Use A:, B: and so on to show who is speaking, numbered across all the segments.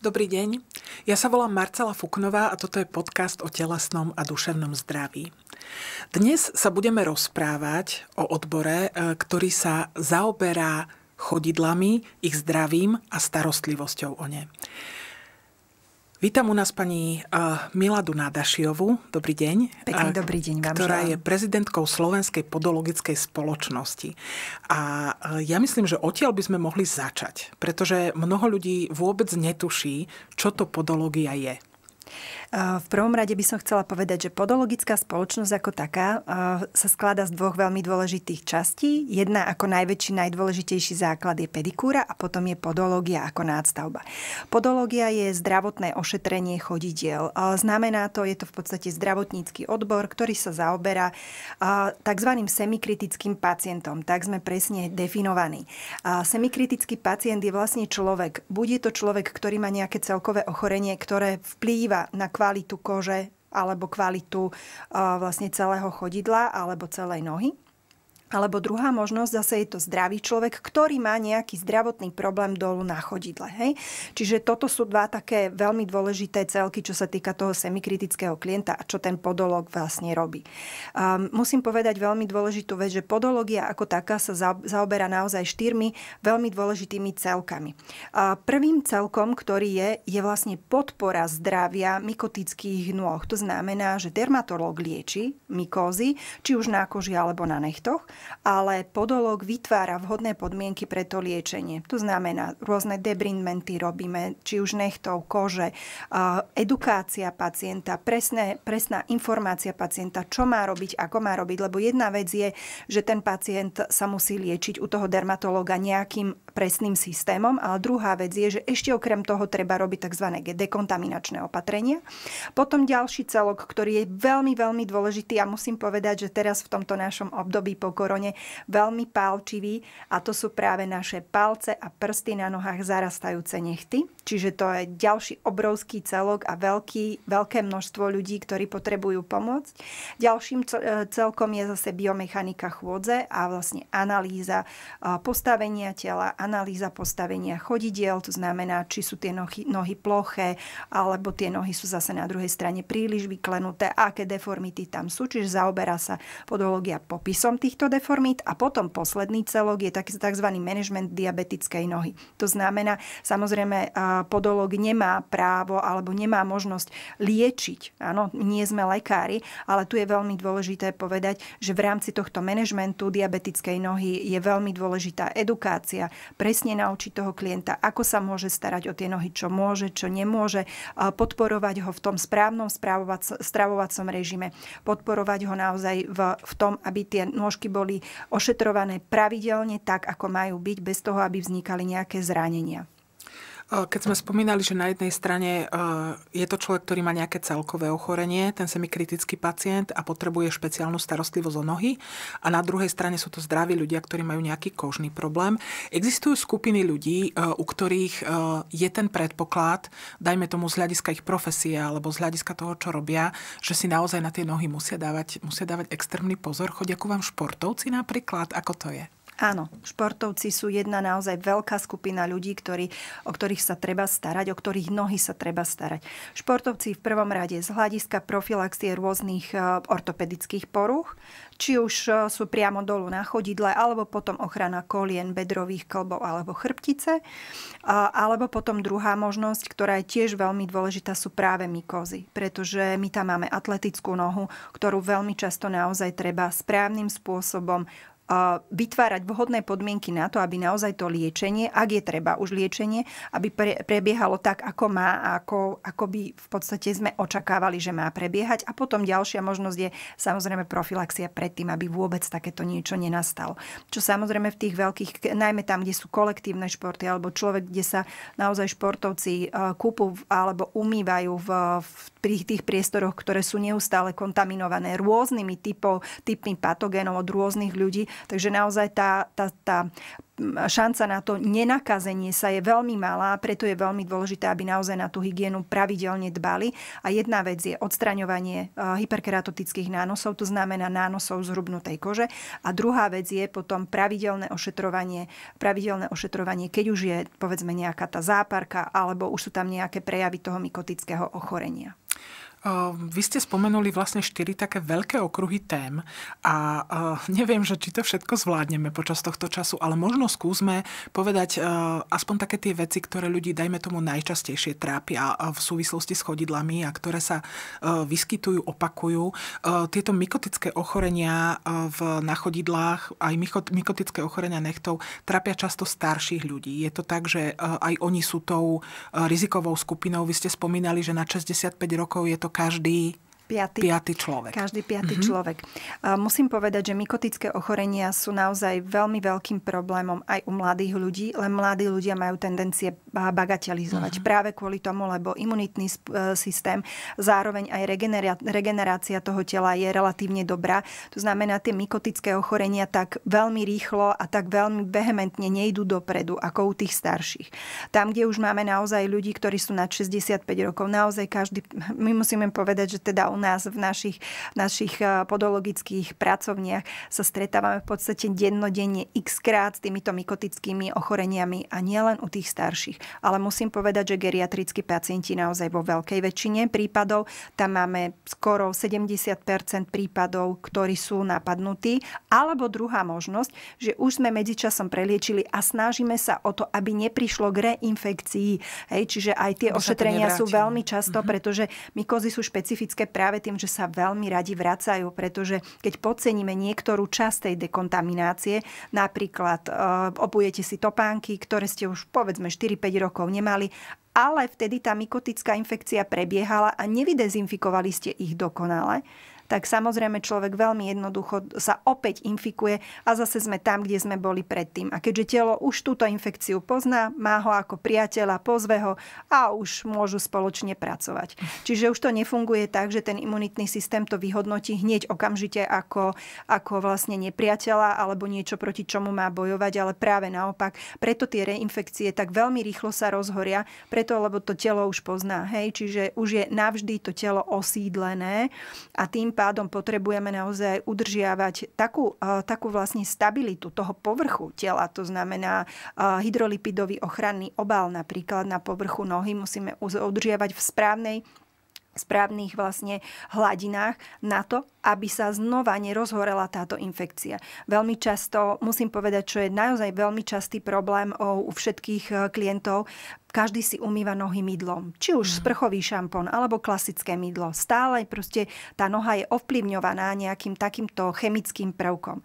A: Dobrý deň, ja sa volám Marcela Fuknová a toto je podcast o telesnom a duševnom zdraví. Dnes sa budeme rozprávať o odbore, e, ktorý sa zaoberá chodidlami, ich zdravím a starostlivosťou o ne. Vítam u nás pani eh, Miladu Nádašiovu. Dobrý deň. Pekný eh, dobrý deň vám. Ktorá želám. je prezidentkou Slovenskej podologickej spoločnosti. A eh, ja myslím, že odtiaľ by sme mohli začať, pretože mnoho ľudí vôbec netuší, čo to podológia je.
B: Eh, v prvom rade by som chcela povedať, že podologická spoločnosť ako taká eh, sa skladá z dvoch veľmi dôležitých častí. Jedna ako najväčší, najdôležitejší základ je pedikúra a potom je podológia ako nádstavba. Podológia je zdravotné ošetrenie chodidiel. Eh, znamená to, je to v podstate zdravotnícky odbor, ktorý sa zaoberá tzv. semikritickým pacientom. Tak sme presne definovaní. Semikritický pacient je vlastne človek. Bude to človek, ktorý má nejaké celkové ochorenie, ktoré vplýva na kvalitu kože alebo kvalitu eh, vlastne celého chodidla alebo celej nohy. Alebo druhá možnosť, zase je to zdravý človek, ktorý má nejaký zdravotný problém dolu na chodidle. Hej? Čiže toto sú dva také veľmi dôležité celky, čo sa týka toho semikritického klienta a čo ten podolog vlastne robí. Um, musím povedať veľmi dôležitú vec, že podológia ako taká sa zaoberá naozaj štyrmi veľmi dôležitými celkami. Uh, prvým celkom, ktorý je, je vlastne podpora zdravia mykotických nôh. To znamená, že dermatológ lieči mykózy, či už na koži alebo na nechtoch ale podolog vytvára vhodné podmienky pre to liečenie. To znamená, rôzne debrinmenty robíme, či už nechtov, kože, edukácia pacienta, presné, presná informácia pacienta, čo má robiť, ako má robiť, lebo jedna vec je, že ten pacient sa musí liečiť u toho dermatológa nejakým presným systémom, ale druhá vec je, že ešte okrem toho treba robiť tzv. dekontaminačné opatrenia. Potom ďalší celok, ktorý je veľmi, veľmi dôležitý a musím povedať, že teraz v tomto našom období po korone veľmi pálčivý a to sú práve naše palce a prsty na nohách zarastajúce nechty. Čiže to je ďalší obrovský celok a veľký, veľké množstvo ľudí, ktorí potrebujú pomoc. Ďalším e, celkom je zase biomechanika chôdze a vlastne analýza e, postavenia tela, analýza postavenia chodidiel, to znamená, či sú tie nohy, nohy ploché, alebo tie nohy sú zase na druhej strane príliš vyklenuté, aké deformity tam sú, čiže zaoberá sa podológia popisom týchto deformít cefformít a potom posledný celok je taký tzv. management diabetickej nohy. To znamená, samozrejme, podolog nemá právo alebo nemá možnosť liečiť. Áno, nie sme lekári, ale tu je veľmi dôležité povedať, že v rámci tohto manažmentu diabetickej nohy je veľmi dôležitá edukácia, presne naučiť toho klienta, ako sa môže starať o tie nohy, čo môže, čo nemôže, podporovať ho v tom správnom stravovacom režime, podporovať ho naozaj v, v tom, aby tie nôžky boli boli ošetrované pravidelne tak, ako majú byť, bez toho, aby vznikali nejaké zranenia.
A: E, keď sme spomínali, že na jednej strane e, je to človek, ktorý má nejaké celkové ochorenie, ten semikritický pacient a potrebuje špeciálnu starostlivosť o nohy a na druhej strane sú to zdraví ľudia, ktorí majú nejaký kožný problém. Existujú skupiny ľudí, e, u ktorých je ten predpoklad, dajme tomu z hľadiska ich profesie alebo z hľadiska toho, čo robia, že si naozaj na tie nohy musia dávať, musia dávať extrémny pozor. Chodia ku vám športovci napríklad? Ako to je?
B: Áno, športovci sú jedna naozaj veľká skupina ľudí, ktorí, o ktorých sa treba starať, o ktorých nohy sa treba starať. Športovci v prvom rade z hľadiska profilaxie rôznych e, ortopedických porúch, či už e, sú priamo dolu na chodidle, alebo potom ochrana kolien, bedrových klbov alebo chrbtice. E, alebo potom druhá možnosť, ktorá je tiež veľmi dôležitá, sú práve mykozy, pretože my tam máme atletickú nohu, ktorú veľmi často naozaj treba správnym spôsobom vytvárať vhodné podmienky na to, aby naozaj to liečenie, ak je treba už liečenie, aby pre, prebiehalo tak, ako má a ako, ako by v podstate sme očakávali, že má prebiehať. A potom ďalšia možnosť je samozrejme profilaxia predtým, aby vôbec takéto niečo nenastalo. Čo samozrejme v tých veľkých, najmä tam, kde sú kolektívne športy, alebo človek, kde sa naozaj športovci e, kúpu alebo umývajú v, v pri tých priestoroch, ktoré sú neustále kontaminované rôznymi typov, typmi patogénov od rôznych ľudí, Takže naozaj tá, tá, tá šanca na to nenakazenie sa je veľmi malá, preto je veľmi dôležité, aby naozaj na tú hygienu pravidelne dbali. A jedna vec je odstraňovanie e, hyperkeratotických nánosov, to znamená nánosov zhrubnutej kože. A druhá vec je potom pravidelné ošetrovanie, pravidelné ošetrovanie, keď už je povedzme nejaká tá záparka alebo už sú tam nejaké prejavy toho mykotického ochorenia.
A: Ehm, vy ste spomenuli vlastne štyri také veľké okruhy tém a eh, neviem, že či to všetko zvládneme počas tohto času, ale možno skúsme povedať eh, aspoň také tie veci, ktoré ľudí, dajme tomu, najčastejšie trápia eh, v súvislosti s chodidlami a ktoré sa vyskytujú, opakujú. Tieto mykotické ochorenia v, na chodidlách, aj mykotické ochorenia nechtov, trápia často starších ľudí. Je to tak, že aj oni sú tou rizikovou skupinou. Vy ste spomínali, že na 65 rokov je to každý
B: Piatý, piatý človek. Každý piatý mm-hmm. človek. Musím povedať, že mykotické ochorenia sú naozaj veľmi veľkým problémom aj u mladých ľudí, len mladí ľudia majú tendencie bagatelizovať. Mm-hmm. Práve kvôli tomu, lebo imunitný e, systém, zároveň aj regenerácia toho tela je relatívne dobrá. To znamená, tie mykotické ochorenia tak veľmi rýchlo a tak veľmi vehementne nejdú dopredu, ako u tých starších. Tam, kde už máme naozaj ľudí, ktorí sú nad 65 rokov, naozaj každý, my musíme povedať, že teda u nás v našich, našich eh, podologických pracovniach sa stretávame v podstate dennodenne x krát s týmito mykotickými ochoreniami a nielen u tých starších. Ale musím povedať, že geriatrickí pacienti naozaj vo veľkej väčšine prípadov, tam máme skoro 70 prípadov, ktorí sú napadnutí. Alebo druhá možnosť, že už sme medzičasom preliečili a snažíme sa o to, aby neprišlo k reinfekcii. Hej, čiže aj tie ošetrenia sú veľmi často, mm-hmm. pretože mykozy sú špecifické práve práve tým, že sa veľmi radi vracajú, pretože keď podceníme niektorú časť tej dekontaminácie, napríklad e, obujete si topánky, ktoré ste už povedzme 4-5 rokov nemali, ale vtedy tá mykotická infekcia prebiehala a nevydezinfikovali ste ich dokonale, tak samozrejme človek veľmi jednoducho sa opäť infikuje a zase sme tam, kde sme boli predtým. A keďže telo už túto infekciu pozná, má ho ako priateľa, pozve ho a už môžu spoločne pracovať. Čiže už to nefunguje tak, že ten imunitný systém to vyhodnotí hneď okamžite ako, ako vlastne nepriateľa alebo niečo, proti čomu má bojovať, ale práve naopak. Preto tie reinfekcie tak veľmi rýchlo sa rozhoria, preto lebo to telo už pozná. Hej? Čiže už je navždy to telo osídlené a tým pádom potrebujeme naozaj udržiavať takú, eh, takú vlastne stabilitu toho povrchu tela, to znamená eh, hydrolipidový ochranný obal napríklad na povrchu nohy musíme udržiavať v správnej správnych vlastne hladinách na to, aby sa znova nerozhorela táto infekcia. Veľmi často, musím povedať, čo je naozaj veľmi častý problém u všetkých e, klientov, každý si umýva nohy mydlom. Či už mhm. sprchový šampón alebo klasické mydlo. Stále proste tá noha je ovplyvňovaná nejakým takýmto chemickým prvkom. E,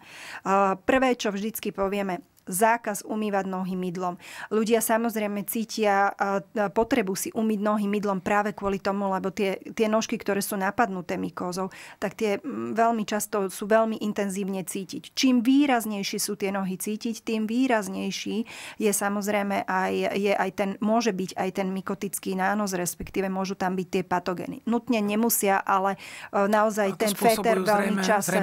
B: prvé, čo vždycky povieme, zákaz umývať nohy mydlom. Ľudia samozrejme cítia e, e, potrebu si umyť nohy mydlom práve kvôli tomu, lebo tie, tie nožky, ktoré sú napadnuté mykózou, tak tie veľmi často sú veľmi intenzívne cítiť. Čím výraznejšie sú tie nohy cítiť, tým výraznejší je samozrejme aj, je aj ten, môže byť aj ten mykotický nános, respektíve môžu tam byť tie patogény. Nutne nemusia, ale e, naozaj ten feter veľmi často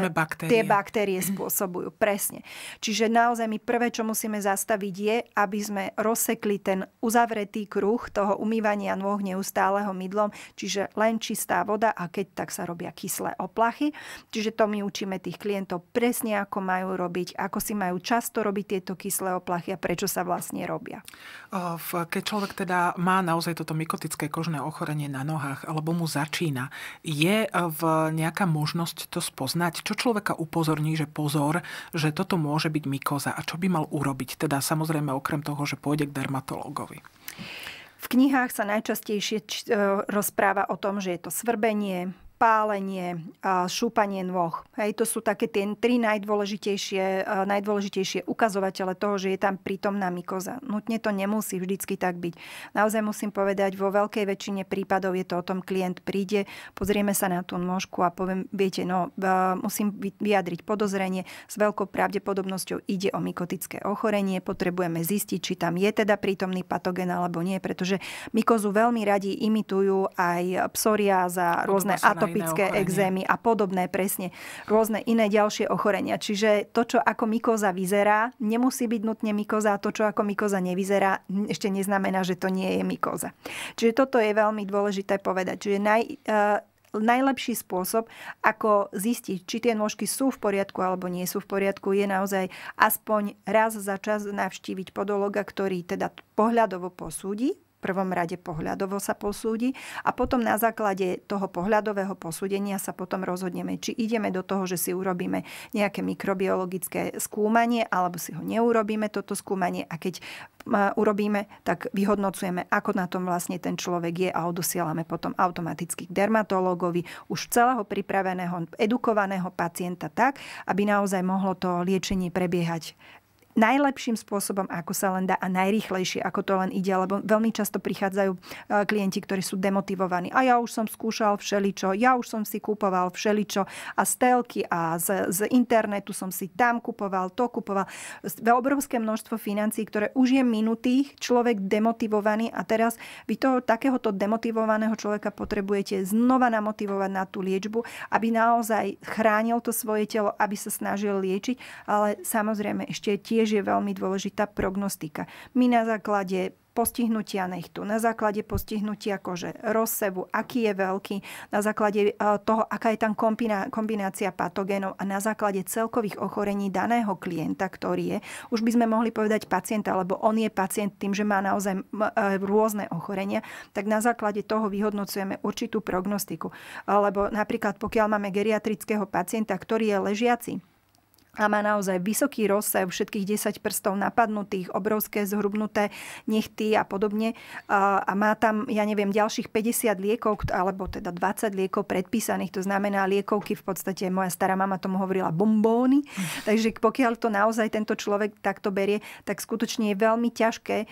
B: tie baktérie spôsobujú. Presne. Čiže naozaj my prvé, čo musíme zastaviť, je, aby sme rozsekli ten uzavretý kruh toho umývania nôh neustáleho mydlom, čiže len čistá voda a keď tak sa robia kyslé oplachy. Čiže to my učíme tých klientov presne, ako majú robiť, ako si majú často robiť tieto kyslé oplachy a prečo sa vlastne robia. Keď
A: človek teda má naozaj toto mykotické kožné ochorenie na nohách alebo mu začína, je e, v nejaká možnosť to spoznať? Čo človeka upozorní, že pozor, že toto môže byť mykoza a čo by mal mal urobiť? Teda samozrejme okrem toho, že pôjde k dermatológovi.
B: V knihách sa najčastejšie e, rozpráva o tom, že je to svrbenie, pálenie, šúpanie nôh. Hej, to sú také tie tri najdôležitejšie, najdôležitejšie ukazovatele toho, že je tam prítomná mykoza. Nutne to nemusí vždycky tak byť. Naozaj musím povedať, vo veľkej väčšine prípadov je to o tom, klient príde, pozrieme sa na tú nôžku a poviem, viete, no, musím vyjadriť podozrenie, s veľkou pravdepodobnosťou ide o mykotické ochorenie, potrebujeme zistiť, či tam je teda prítomný patogen alebo nie, pretože mykozu veľmi radi imitujú aj psoriáza, rôzne atopy atopické exémy a podobné presne, rôzne iné ďalšie ochorenia. Čiže to, čo ako mykoza vyzerá, nemusí byť nutne mykoza a to, čo ako mykoza nevyzerá, ešte neznamená, že to nie je mykoza. Čiže toto je veľmi dôležité povedať. Čiže naj, uh, najlepší spôsob, ako zistiť, či tie nôžky sú v poriadku alebo nie sú v poriadku, je naozaj aspoň raz za čas navštíviť podologa, ktorý teda pohľadovo posúdi prvom rade pohľadovo sa posúdi a potom na základe toho pohľadového posúdenia sa potom rozhodneme, či ideme do toho, že si urobíme nejaké mikrobiologické skúmanie alebo si ho neurobíme toto skúmanie a keď urobíme, tak vyhodnocujeme, ako na tom vlastne ten človek je a odosielame potom automaticky k dermatológovi už celého pripraveného, edukovaného pacienta tak, aby naozaj mohlo to liečenie prebiehať najlepším spôsobom, ako sa len dá a najrýchlejšie, ako to len ide, lebo veľmi často prichádzajú e, klienti, ktorí sú demotivovaní. A ja už som skúšal všeličo, ja už som si kúpoval všeličo a stelky a z, z internetu som si tam kupoval, to kupoval. Obrovské množstvo financií, ktoré už je minutých, človek demotivovaný a teraz vy toho takéhoto demotivovaného človeka potrebujete znova namotivovať na tú liečbu, aby naozaj chránil to svoje telo, aby sa snažil liečiť, ale samozrejme ešte tie tiež je veľmi dôležitá prognostika. My na základe postihnutia nechtu, na základe postihnutia kože, rozsevu, aký je veľký, na základe eh, toho, aká je tam kombinácia patogénov a na základe celkových ochorení daného klienta, ktorý je, už by sme mohli povedať pacienta, lebo on je pacient tým, že má naozaj eh, rôzne ochorenia, tak na základe toho vyhodnocujeme určitú prognostiku. Lebo napríklad pokiaľ máme geriatrického pacienta, ktorý je ležiaci, a má naozaj vysoký rozsah všetkých 10 prstov napadnutých, obrovské zhrubnuté nechty a podobne. A má tam, ja neviem, ďalších 50 liekov, alebo teda 20 liekov predpísaných, to znamená liekovky, v podstate moja stará mama tomu hovorila bombóny. Takže pokiaľ to naozaj tento človek takto berie, tak skutočne je veľmi ťažké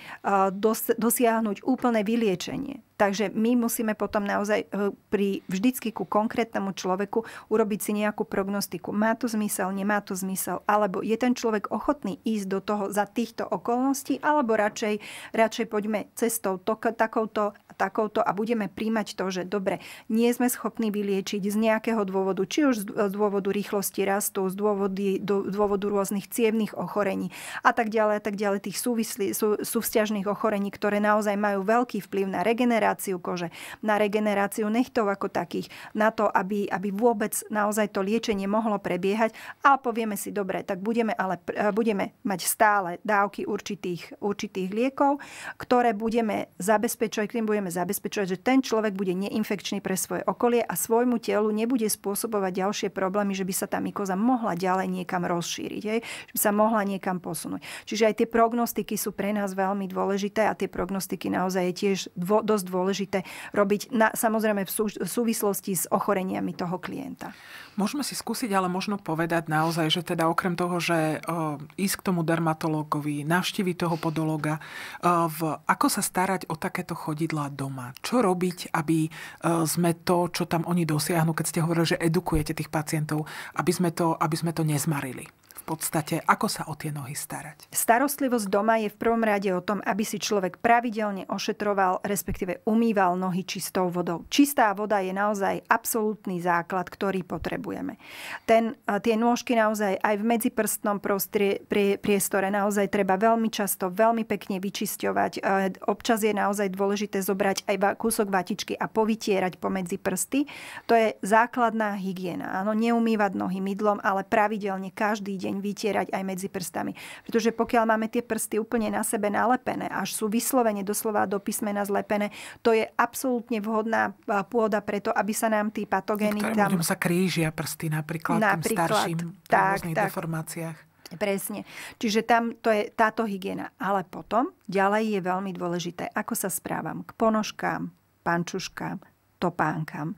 B: dosiahnuť úplné vyliečenie. Takže my musíme potom naozaj e, pri vždycky ku konkrétnemu človeku urobiť si nejakú prognostiku. Má to zmysel, nemá to zmysel, alebo je ten človek ochotný ísť do toho za týchto okolností, alebo radšej, radšej poďme cestou to, takouto, takouto a budeme príjmať to, že dobre, nie sme schopní vyliečiť z nejakého dôvodu, či už z dôvodu rýchlosti rastu, z dôvody, do, dôvodu rôznych cievných ochorení a tak ďalej, a tak ďalej, tých súvislí, sú, súvzťažných ochorení, ktoré naozaj majú veľký vplyv na regeneráciu regeneráciu kože, na regeneráciu nechtov ako takých, na to, aby, aby vôbec naozaj to liečenie mohlo prebiehať. A povieme si, dobre, tak budeme, ale, eh, budeme mať stále dávky určitých, určitých liekov, ktoré budeme zabezpečovať, ktorým budeme zabezpečovať, že ten človek bude neinfekčný pre svoje okolie a svojmu telu nebude spôsobovať ďalšie problémy, že by sa tá mykoza mohla ďalej niekam rozšíriť, hej? že by sa mohla niekam posunúť. Čiže aj tie prognostiky sú pre nás veľmi dôležité a tie prognostiky naozaj je tiež dvo, dosť dôležité dôležité robiť na, samozrejme v, sú, v súvislosti s ochoreniami toho klienta.
A: Môžeme si skúsiť ale možno povedať naozaj, že teda okrem toho, že ísť k tomu dermatológovi, navštíviť toho podologa, v, ako sa starať o takéto chodidlá doma? Čo robiť, aby sme to, čo tam oni dosiahnu, keď ste hovorili, že edukujete tých pacientov, aby sme to, aby sme to nezmarili? v podstate, ako sa o tie nohy starať?
B: Starostlivosť doma je v prvom rade o tom, aby si človek pravidelne ošetroval, respektíve umýval nohy čistou vodou. Čistá voda je naozaj absolútny základ, ktorý potrebujeme. Ten, tie nôžky naozaj aj v medziprstnom prostrie, prie, priestore naozaj treba veľmi často, veľmi pekne vyčisťovať. Občas je naozaj dôležité zobrať aj kúsok vatičky a povytierať pomedzi prsty. To je základná hygiena. Áno, neumývať nohy mydlom, ale pravidelne každý deň vytierať aj medzi prstami. Pretože pokiaľ máme tie prsty úplne na sebe nalepené, až sú vyslovene doslova do písmena zlepené, to je absolútne vhodná e, pôda preto, aby sa nám tí patogény tam... sa
A: krížia prsty napríklad, napríklad tým starším, tak, rôznych tak. deformáciách.
B: Presne. Čiže tam to je táto hygiena. Ale potom ďalej je veľmi dôležité, ako sa správam k ponožkám, pančuškám, topánkam,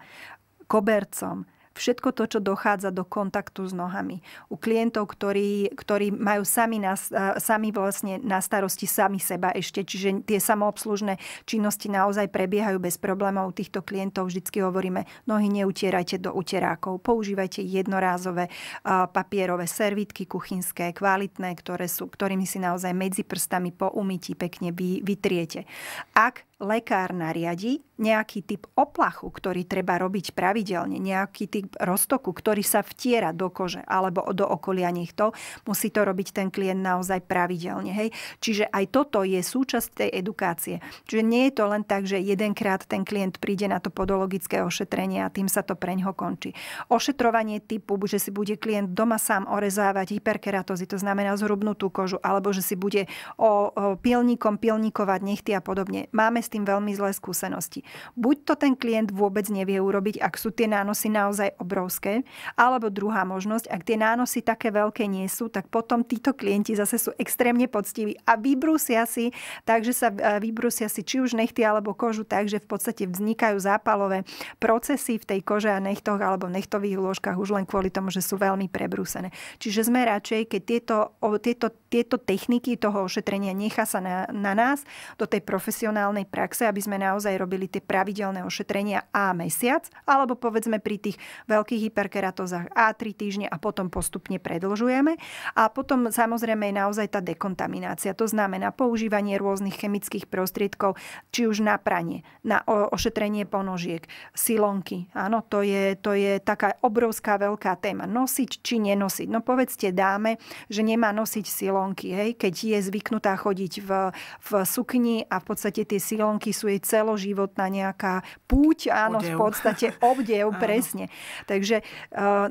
B: kobercom, všetko to, čo dochádza do kontaktu s nohami. U klientov, ktorí, ktorí majú sami, na, eh, sami vlastne na starosti sami seba ešte, čiže tie samoobslužné činnosti naozaj prebiehajú bez problémov. U týchto klientov vždy hovoríme, nohy neutierajte do uterákov, používajte jednorázové eh, papierové servitky kuchynské, kvalitné, ktoré sú, ktorými si naozaj medzi prstami po umytí pekne vy, vytriete. Ak lekár nariadi nejaký typ oplachu, ktorý treba robiť pravidelne, nejaký typ roztoku, ktorý sa vtiera do kože alebo do okolia nechto, musí to robiť ten klient naozaj pravidelne. Hej? Čiže aj toto je súčasť tej edukácie. Čiže nie je to len tak, že jedenkrát ten klient príde na to podologické ošetrenie a tým sa to preňho končí. Ošetrovanie typu, že si bude klient doma sám orezávať hyperkeratozy, to znamená zhrubnutú kožu, alebo že si bude o, o pilníkom pilníkovať nechty a podobne. Máme s tým veľmi zlé skúsenosti. Buď to ten klient vôbec nevie urobiť, ak sú tie nánosy naozaj obrovské, alebo druhá možnosť, ak tie nánosy také veľké nie sú, tak potom títo klienti zase sú extrémne poctiví a vybrúsia si, takže sa e, vybrúsia si či už nechty alebo kožu, takže v podstate vznikajú zápalové procesy v tej kože a nechtoch alebo nechtových lôžkach už len kvôli tomu, že sú veľmi prebrúsené. Čiže sme radšej, keď tieto, tieto, tieto techniky toho ošetrenia nechá sa na, na nás do tej profesionálnej praxe praxe, aby sme naozaj robili tie pravidelné ošetrenia A mesiac, alebo povedzme pri tých veľkých hyperkeratozách A 3 týždne a potom postupne predlžujeme. A potom samozrejme je naozaj tá dekontaminácia. To znamená používanie rôznych chemických prostriedkov, či už na pranie, na ošetrenie ponožiek, silonky. Áno, to je, to je taká obrovská veľká téma. Nosiť či nenosiť. No povedzte dáme, že nemá nosiť silonky, hej, keď je zvyknutá chodiť v, v sukni a v podstate tie silonky Babylonky sú jej celoživotná nejaká púť, áno, odev. v podstate obdev, presne. Takže e,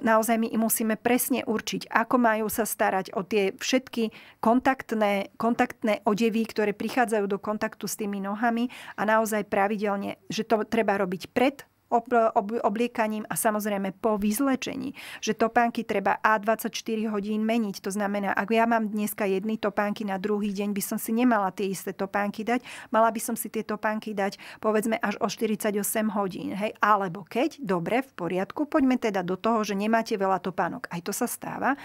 B: naozaj my musíme presne určiť, ako majú sa starať o tie všetky kontaktné, kontaktné odevy, ktoré prichádzajú do kontaktu s tými nohami a naozaj pravidelne, že to treba robiť pred ob, ob, obliekaním a samozrejme po vyzlečení. Že topánky treba A24 hodín meniť. To znamená, ak ja mám dneska jedny topánky, na druhý deň by som si nemala tie isté topánky dať. Mala by som si tie topánky dať povedzme až o 48 hodín. Hej? Alebo keď, dobre, v poriadku, poďme teda do toho, že nemáte veľa topánok. Aj to sa stáva.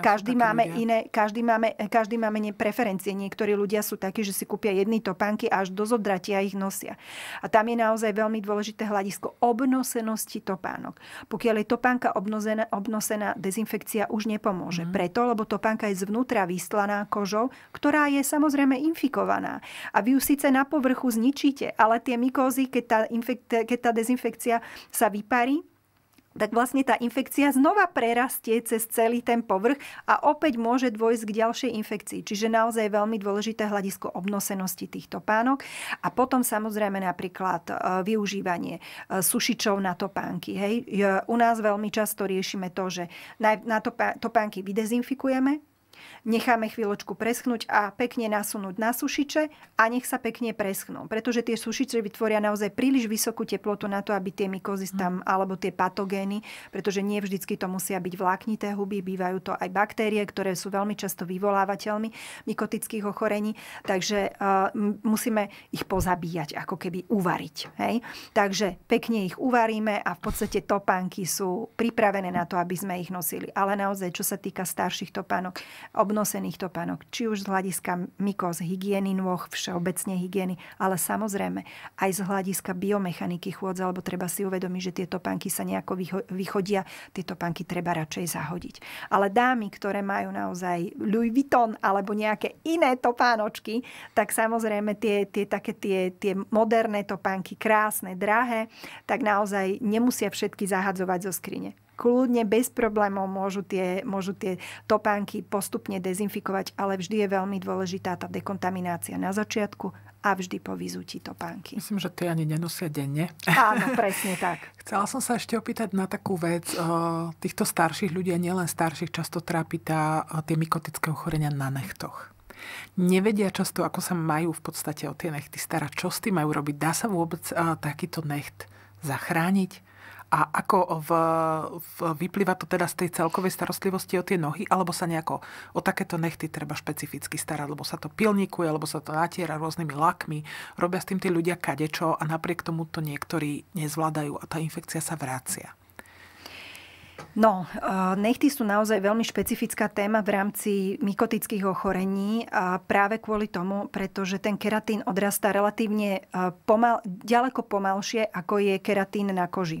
B: každý máme iné, každý máme, každý máme preferencie. Niektorí ľudia sú takí, že si kúpia jedny topánky a až do zodratia ich nosia. A tam je naozaj veľmi dôležité hľadisko otázku obnosenosti topánok. Pokiaľ je topánka obnosená, obnosená dezinfekcia už nepomôže. Mm. Preto, lebo topánka je zvnútra vyslaná kožou, ktorá je samozrejme infikovaná. A vy ju síce na povrchu zničíte, ale tie mykózy, keď tá, infek- keď tá dezinfekcia sa vyparí, tak vlastne tá infekcia znova prerastie cez celý ten povrch a opäť môže dôjsť k ďalšej infekcii. Čiže naozaj veľmi dôležité hľadisko obnosenosti týchto pánok. A potom samozrejme napríklad e, využívanie e, sušičov na topánky. Hej. E, u nás veľmi často riešime to, že na topánky vydezinfikujeme, Necháme chvíľočku preschnúť a pekne nasunúť na sušiče a nech sa pekne preschnú, pretože tie sušiče vytvoria naozaj príliš vysokú teplotu na to, aby tie mykozy mhm. tam alebo tie patogény, pretože nie vždycky to musia byť vláknité huby, bývajú to aj baktérie, ktoré sú veľmi často vyvolávateľmi mykotických ochorení, takže uh, musíme ich pozabíjať, ako keby uvariť. Hej? Takže pekne ich uvaríme a v podstate topánky sú pripravené na to, aby sme ich nosili. Ale naozaj, čo sa týka starších topánok, obnosených topánok, či už z hľadiska mykos, hygieny nôh, všeobecne hygieny, ale samozrejme aj z hľadiska biomechaniky chôdza, alebo treba si uvedomiť, že tie topánky sa nejako vychodia, tie topánky treba radšej zahodiť. Ale dámy, ktoré majú naozaj Louis Vuitton alebo nejaké iné topánočky, tak samozrejme tie, tie také tie, tie moderné topánky, krásne, drahé, tak naozaj nemusia všetky zahadzovať zo skrine kľudne bez problémov môžu tie, môžu tie topánky postupne dezinfikovať, ale vždy je veľmi dôležitá tá dekontaminácia na začiatku a vždy po vyzutí topánky.
A: Myslím, že tie ani nenosia denne.
B: Áno, presne tak. Chcela som sa ešte
A: opýtať na takú vec. Týchto starších ľudí, a nielen starších, často trápi tá, tie mykotické ochorenia na nechtoch. Nevedia často, ako sa majú v podstate o tie nechty starať, čo s tým majú robiť. Dá sa vôbec takýto necht zachrániť? A ako v, v, vyplýva to teda z tej celkovej starostlivosti o tie nohy, alebo sa nejako o takéto nechty treba špecificky starať, lebo sa to pilníkuje, alebo sa to natiera rôznymi lakmi, robia s tým tí ľudia kadečo a napriek tomu to niektorí nezvládajú a tá infekcia sa vracia.
B: No, e, nechty sú naozaj veľmi špecifická téma v rámci mykotických ochorení a práve kvôli tomu, pretože ten keratín odrastá relatívne e, pomal, ďaleko pomalšie, ako je keratín na koži.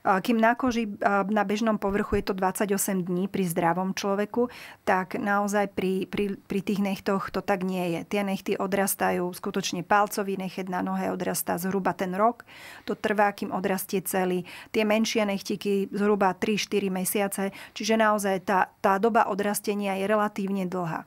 B: Kým na koži na bežnom povrchu je to 28 dní pri zdravom človeku, tak naozaj pri, pri, pri tých nechtoch to tak nie je. Tie nechty odrastajú skutočne palcový nechet na nohe odrastá zhruba ten rok. To trvá, kým odrastie celý. Tie menšie nechtiky zhruba 3-4 mesiace, čiže naozaj tá, tá doba odrastenia je relatívne dlhá.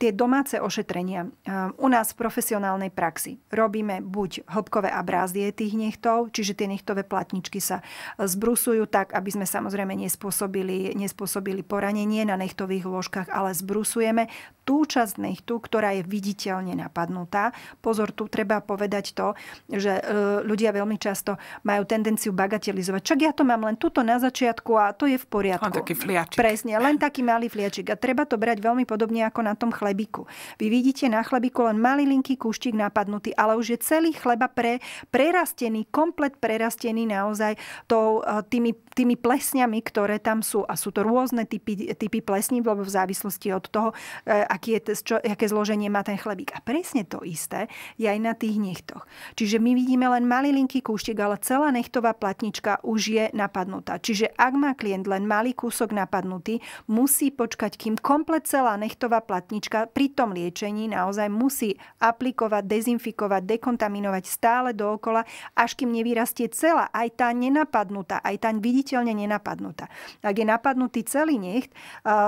B: Tie domáce ošetrenia u nás v profesionálnej praxi robíme buď hĺbkové abrázie tých nechtov, čiže tie nechtové platničky sa zbrusujú tak, aby sme samozrejme nespôsobili, nespôsobili poranenie na nechtových vložkách, ale zbrusujeme tú časť nechtu, ktorá je viditeľne napadnutá. Pozor, tu treba povedať to, že e, ľudia veľmi často majú tendenciu bagatelizovať. Čak ja to mám len tuto na začiatku a to je v poriadku. Len taký fliačik. Presne, len taký malý fliačik. A treba to brať veľmi podobne ako na tom chlebiku. Vy vidíte na chlebiku len linký kúštik napadnutý, ale už je celý chleba pre, prerastený, komplet prerastený naozaj tou, e, tými, tými plesňami, ktoré tam sú. A sú to rôzne typy, typy plesní, lebo v závislosti od toho, e, aký je, čo, aké zloženie má ten chlebík. A presne to isté je aj na tých nechtoch. Čiže my vidíme len malilinký kúštek, ale celá nechtová platnička už je napadnutá. Čiže ak má klient len malý kúsok napadnutý, musí počkať, kým komplet celá nechtová platnička pri tom liečení naozaj musí aplikovať, dezinfikovať, dekontaminovať stále dookola, až kým nevyrastie celá, aj tá nenapadnutá, aj tá viditeľne nenapadnutá. Ak je napadnutý celý necht,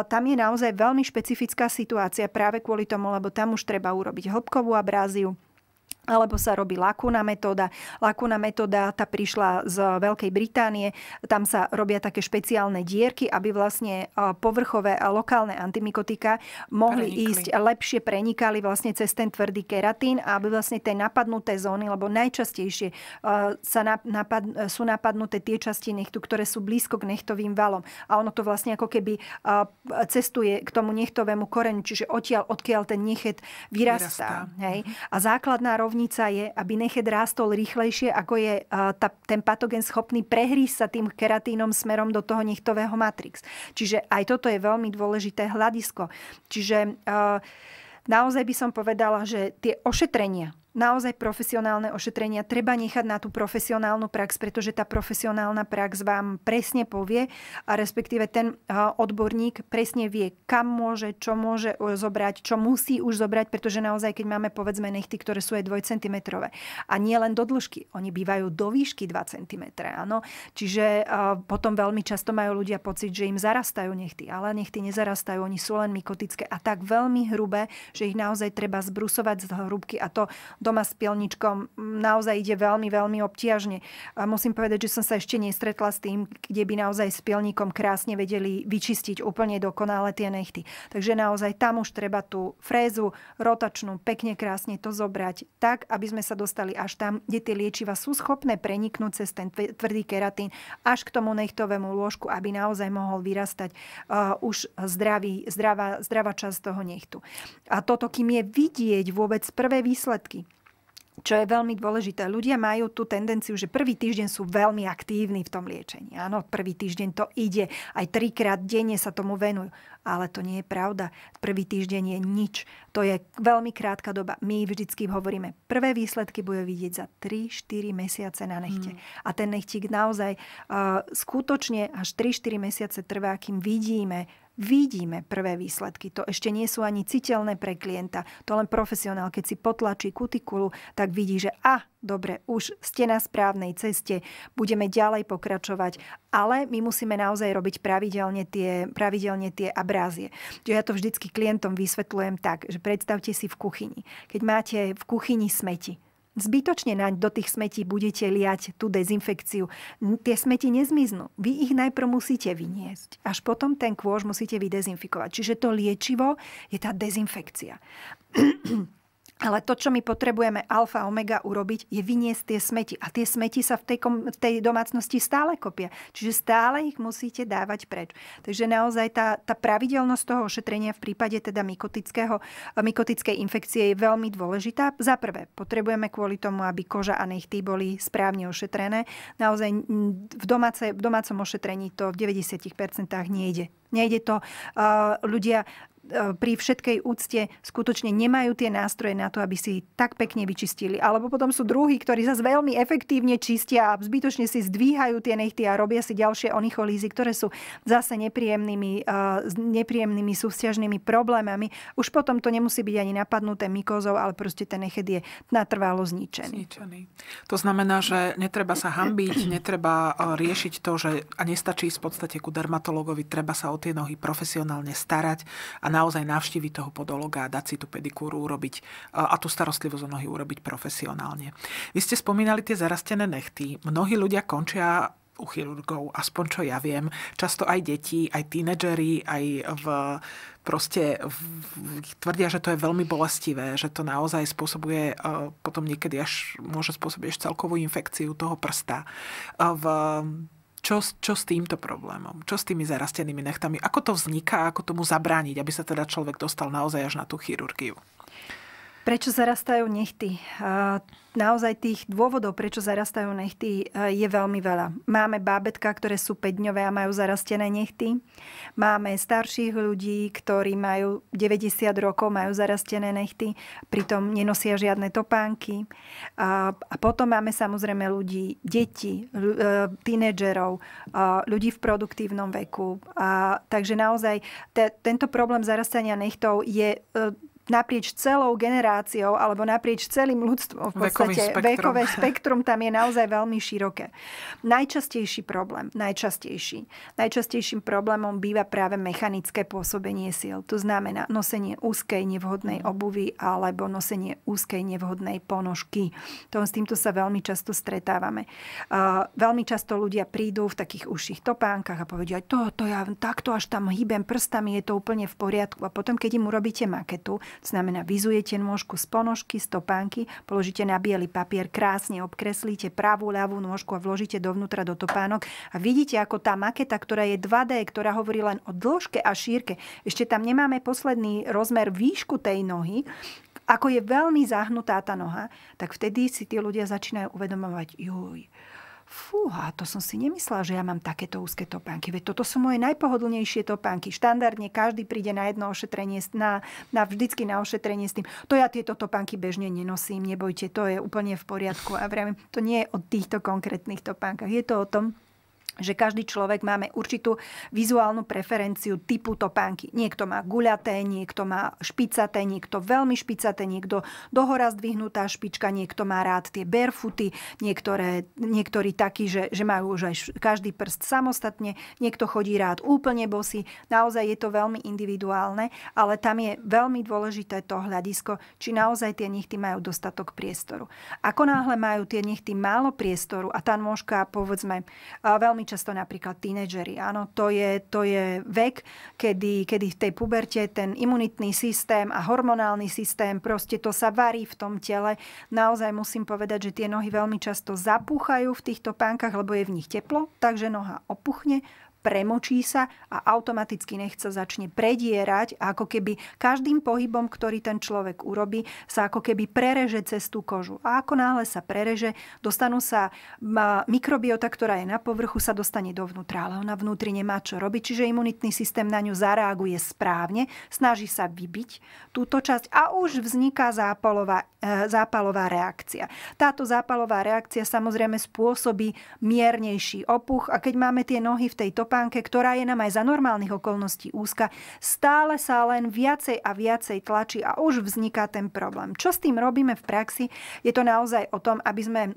B: tam je naozaj veľmi špecifická situácia práve kvôli tomu, lebo tam už treba urobiť hĺbkovú abráziu alebo sa robí Lakuna metóda. Lakuna metóda tá prišla z Veľkej Británie. Tam sa robia také špeciálne dierky, aby vlastne e, povrchové a lokálne antimikotika mohli Prenikli. ísť lepšie, prenikali vlastne cez ten tvrdý keratín a aby vlastne tie napadnuté zóny, lebo najčastejšie e, sa napad, e, sú napadnuté tie časti nechtu, ktoré sú blízko k nechtovým valom. A ono to vlastne ako keby cestuje k tomu nechtovému koreňu, čiže odtiaľ, odkiaľ ten nechet vyrastá. vyrastá. Hej? Mhm. A základná rovina šachovnica je, aby nechet rástol rýchlejšie, ako je e, tá, ten patogen schopný prehrísť sa tým keratínom smerom do toho nechtového matrix. Čiže aj toto je veľmi dôležité hľadisko. Čiže e, naozaj by som povedala, že tie ošetrenia, naozaj profesionálne ošetrenia treba nechať na tú profesionálnu prax, pretože tá profesionálna prax vám presne povie a respektíve ten eh, odborník presne vie, kam môže, čo môže eh, zobrať, čo musí už zobrať, pretože naozaj, keď máme povedzme nechty, ktoré sú aj 2 cm a nie len do dĺžky, oni bývajú do výšky 2 cm, áno. Čiže eh, potom veľmi často majú ľudia pocit, že im zarastajú nechty, ale nechty nezarastajú, oni sú len mykotické a tak veľmi hrubé, že ich naozaj treba zbrusovať z hrubky a to doma s pilničkom. naozaj ide veľmi, veľmi obtiažne. A musím povedať, že som sa ešte nestretla s tým, kde by naozaj s pilníkom krásne vedeli vyčistiť úplne dokonale tie nechty. Takže naozaj tam už treba tú frézu rotačnú pekne krásne to zobrať tak, aby sme sa dostali až tam, kde tie liečiva sú schopné preniknúť cez ten tvrdý keratín až k tomu nechtovému lôžku, aby naozaj mohol vyrastať uh, už zdravý, zdravá, zdravá časť toho nechtu. A toto, kým je vidieť vôbec prvé výsledky, čo je veľmi dôležité. Ľudia majú tú tendenciu, že prvý týždeň sú veľmi aktívni v tom liečení. Áno, prvý týždeň to ide, aj trikrát denne sa tomu venujú. Ale to nie je pravda. Prvý týždeň je nič. To je veľmi krátka doba. My vždycky hovoríme, prvé výsledky bude vidieť za 3-4 mesiace na nechte. Hmm. A ten nechtík naozaj uh, skutočne až 3-4 mesiace trvá, kým vidíme vidíme prvé výsledky. To ešte nie sú ani citeľné pre klienta. To len profesionál, keď si potlačí kutikulu, tak vidí, že a, dobre, už ste na správnej ceste, budeme ďalej pokračovať, ale my musíme naozaj robiť pravidelne tie, pravidelne tie abrázie. Čiže ja to vždycky klientom vysvetľujem tak, že predstavte si v kuchyni. Keď máte v kuchyni smeti, Zbytočne naň do tých smetí budete liať tú dezinfekciu. Tie smeti nezmiznú. Vy ich najprv musíte vyniesť. Až potom ten kôž musíte vydezinfikovať. Čiže to liečivo je tá dezinfekcia. Ale to, čo my potrebujeme alfa omega urobiť, je vyniesť tie smeti. A tie smeti sa v tej, kom- v tej domácnosti stále kopia. Čiže stále ich musíte dávať preč. Takže naozaj tá, tá pravidelnosť toho ošetrenia v prípade teda mykotického, mykotickej infekcie je veľmi dôležitá. Za prvé, potrebujeme kvôli tomu, aby koža a nechty boli správne ošetrené. Naozaj v, domáce, v domácom ošetrení to v 90% nejde. Nejde to. Ľudia Eh, pri všetkej úcte skutočne nemajú tie nástroje na to, aby si tak pekne vyčistili. Alebo potom sú druhí, ktorí sa veľmi efektívne čistia a zbytočne si zdvíhajú tie nechty a robia si ďalšie onicholízy, ktoré sú zase nepríjemnými, eh, nepríjemnými súťažnými problémami. Už potom to nemusí byť ani napadnuté mykozou, ale proste ten nechet je natrvalo zničený. zničený.
A: To znamená, že netreba sa hambiť, netreba eh, riešiť to, že a nestačí v podstate ku dermatologovi, treba sa o tie nohy profesionálne starať a na naozaj navštíviť toho podologa a dať si tú pedikúru urobiť a tú starostlivosť o nohy urobiť profesionálne. Vy ste spomínali tie zarastené nechty. Mnohí ľudia končia u chirurgov, aspoň čo ja viem. Často aj deti, aj tínedžeri, aj v, proste v, tvrdia, že to je veľmi bolestivé, že to naozaj spôsobuje, potom niekedy až môže spôsobiť až celkovú infekciu toho prsta. V čo, čo s týmto problémom? Čo s tými zarastenými nechtami? Ako to vzniká? Ako tomu zabrániť, aby sa teda človek dostal naozaj až na tú chirurgiu?
B: Prečo zarastajú nechty? Naozaj tých dôvodov, prečo zarastajú nechty, e, je veľmi veľa. Máme bábetka, ktoré sú 5-dňové a majú zarastené nechty. Máme starších ľudí, ktorí majú 90 rokov, majú zarastené nechty, pritom nenosia žiadne topánky. A potom máme samozrejme ľudí, deti, e, tínedžerov, ľudí v produktívnom veku. A takže naozaj tento problém zarastania nechtov je e, naprieč celou generáciou alebo naprieč celým ľudstvom v podstate spektrum. vekové spektrum tam je naozaj veľmi široké. Najčastejší problém, najčastejší, najčastejším problémom býva práve mechanické pôsobenie síl. To znamená nosenie úzkej nevhodnej mhm. obuvy alebo nosenie úzkej nevhodnej ponožky. To, s týmto sa veľmi často stretávame. Uh, veľmi často ľudia prídu v takých užších topánkach a povedia, to, to ja takto až tam hýbem prstami, je to úplne v poriadku. A potom, keď im urobíte maketu, to znamená, vyzujete nôžku z ponožky, z topánky, položíte na biely papier, krásne obkreslíte pravú, ľavú nôžku a vložíte dovnútra do topánok a vidíte, ako tá maketa, ktorá je 2D, ktorá hovorí len o dĺžke a šírke, ešte tam nemáme posledný rozmer výšku tej nohy, ako je veľmi zahnutá tá noha, tak vtedy si tí ľudia začínajú uvedomovať, juj, fúha, to som si nemyslela, že ja mám takéto úzke topánky. Veď toto sú moje najpohodlnejšie topánky. Štandardne každý príde na jedno ošetrenie, na, na vždycky na ošetrenie s tým. To ja tieto topánky bežne nenosím, nebojte, to je úplne v poriadku. A vravím, to nie je o týchto konkrétnych topánkach. Je to o tom, že každý človek máme určitú vizuálnu preferenciu typu topánky. Niekto má guľaté, niekto má špicaté, niekto veľmi špicaté, niekto dohora zdvihnutá špička, niekto má rád tie barefooty, niektoré, niektorí takí, že, že majú už aj každý prst samostatne, niekto chodí rád úplne bosy. Naozaj je to veľmi individuálne, ale tam je veľmi dôležité to hľadisko, či naozaj tie nechty majú dostatok priestoru. Ako náhle majú tie nechty málo priestoru a tá nôžka, povedzme, veľmi veľmi často napríklad tínedžeri. Áno, to je, to je vek, kedy, kedy v tej puberte ten imunitný systém a hormonálny systém, proste to sa varí v tom tele. Naozaj musím povedať, že tie nohy veľmi často zapúchajú v týchto pánkach, lebo je v nich teplo, takže noha opuchne, premočí sa a automaticky nech sa začne predierať ako keby každým pohybom, ktorý ten človek urobí, sa ako keby prereže cez tú kožu. A ako náhle sa prereže, dostanú sa mikrobiota, ktorá je na povrchu, sa dostane dovnútra, ale ona vnútri nemá čo robiť, čiže imunitný systém na ňu zareaguje správne, snaží sa vybiť túto časť a už vzniká zápalová, e, zápalová reakcia. Táto zápalová reakcia samozrejme spôsobí miernejší opuch a keď máme tie nohy v tej topánke, ktorá je nám aj za normálnych okolností úzka, stále sa len viacej a viacej tlačí a už vzniká ten problém. Čo s tým robíme v praxi? Je to naozaj o tom, aby sme e,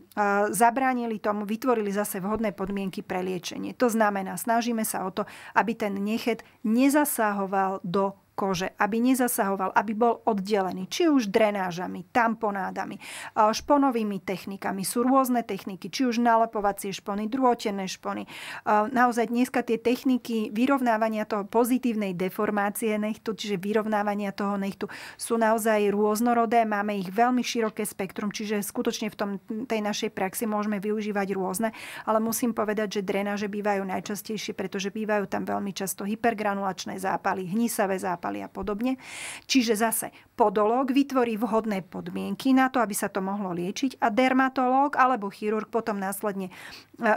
B: zabránili tomu, vytvorili zase vhodné podmienky pre liečenie. To znamená, snažíme sa o to, aby ten nechet nezasahoval do kože, aby nezasahoval, aby bol oddelený, či už drenážami, tamponádami, šponovými technikami. Sú rôzne techniky, či už nalepovacie špony, drôtené špony. Naozaj dneska tie techniky vyrovnávania toho pozitívnej deformácie nechtu, čiže vyrovnávania toho nechtu, sú naozaj rôznorodé, máme ich veľmi široké spektrum, čiže skutočne v tom, tej našej praxi môžeme využívať rôzne, ale musím povedať, že drenáže bývajú najčastejšie, pretože bývajú tam veľmi často hypergranulačné zápaly, hnisavé zápaly, zápaly a podobne. Čiže zase podolog vytvorí vhodné podmienky na to, aby sa to mohlo liečiť a dermatológ alebo chirurg potom následne e,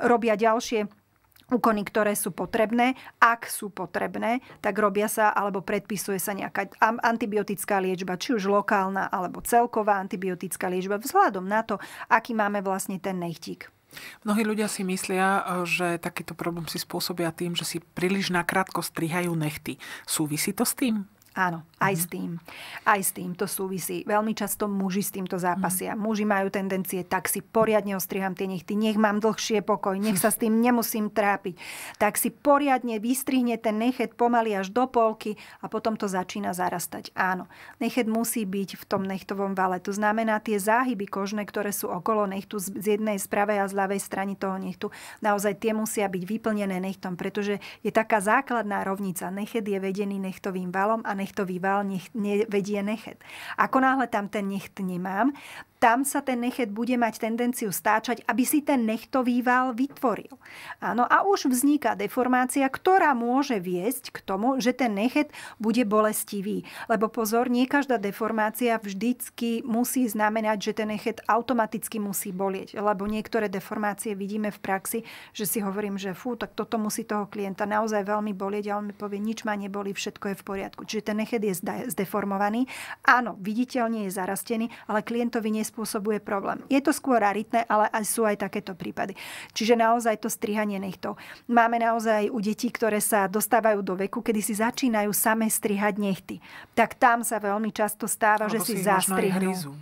B: robia ďalšie úkony, ktoré sú potrebné. Ak sú potrebné, tak robia sa alebo predpisuje sa nejaká antibiotická liečba, či už lokálna alebo celková antibiotická liečba, vzhľadom na to, aký máme vlastne ten nechtík.
A: Mnohí ľudia si myslia, e, že takýto problém si spôsobia tým, že si príliš nakrátko strihajú nechty. Súvisí to s tým?
B: Áno, aj mhm. s tým. Aj s tým to súvisí. Veľmi často muži s týmto zápasia. Mhm. Muži majú tendencie, tak si poriadne ostriham tie nechty, nech mám dlhšie pokoj, nech sa s tým nemusím trápiť. Tak si poriadne vystrihne ten nechet pomaly až do polky a potom to začína zarastať. Áno, nechet musí byť v tom nechtovom vale. To znamená, tie záhyby kožné, ktoré sú okolo nechtu z jednej, z pravej a z ľavej strany toho nechtu, naozaj tie musia byť vyplnené nechtom, pretože je taká základná rovnica. Nechet je vedený nechtovým valom a nech nech to vyval, nech nevedie nechet. Ako náhle tam ten necht nemám, tam sa ten nechet bude mať tendenciu stáčať, aby si ten nechtovýval vytvoril. Áno, a už vzniká deformácia, ktorá môže viesť k tomu, že ten nechet bude bolestivý. Lebo pozor, nie každá deformácia vždycky musí znamenať, že ten nechet automaticky musí bolieť. Lebo niektoré deformácie vidíme v praxi, že si hovorím, že fú, tak toto musí toho klienta naozaj veľmi bolieť a on mi povie, nič ma neboli, všetko je v poriadku. Čiže ten nechet je zdeformovaný. Áno, viditeľne je zarastený, ale klientovi nie nespôsobuje problém. Je to skôr raritné, ale aj sú aj takéto prípady. Čiže naozaj to strihanie nechtov. Máme naozaj u detí, ktoré sa dostávajú do veku, kedy si začínajú same strihať nechty. Tak tam sa veľmi často stáva, Alebo že si, si zastrihnú.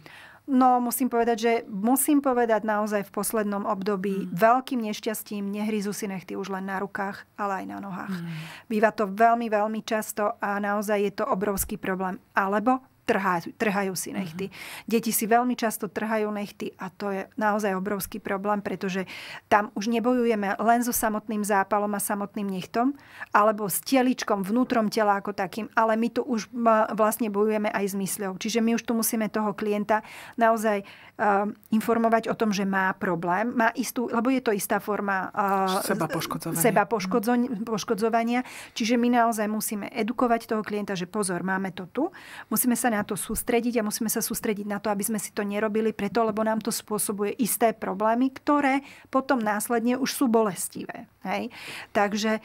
B: No, musím povedať, že musím povedať naozaj v poslednom období mm. veľkým nešťastím nehryzú si nechty už len na rukách, ale aj na nohách. Mm. Býva to veľmi, veľmi často a naozaj je to obrovský problém. Alebo trhá, trhajú si nechty. Uh-huh. Deti si veľmi často trhajú nechty a to je naozaj obrovský problém, pretože tam už nebojujeme len so samotným zápalom a samotným nechtom, alebo s teličkom vnútrom tela ako takým, ale my tu už vlastne bojujeme aj s mysľou. Čiže my už tu musíme toho klienta naozaj um, informovať o tom, že má problém, má istú, lebo je to istá forma uh, seba poškodzovania. Seba mhm. poškodzovania. Čiže my naozaj musíme edukovať toho klienta, že pozor, máme to tu, musíme sa na to sústrediť a musíme sa sústrediť na to, aby sme si to nerobili preto, lebo nám to spôsobuje isté problémy, ktoré potom následne už sú bolestivé. Hej? Takže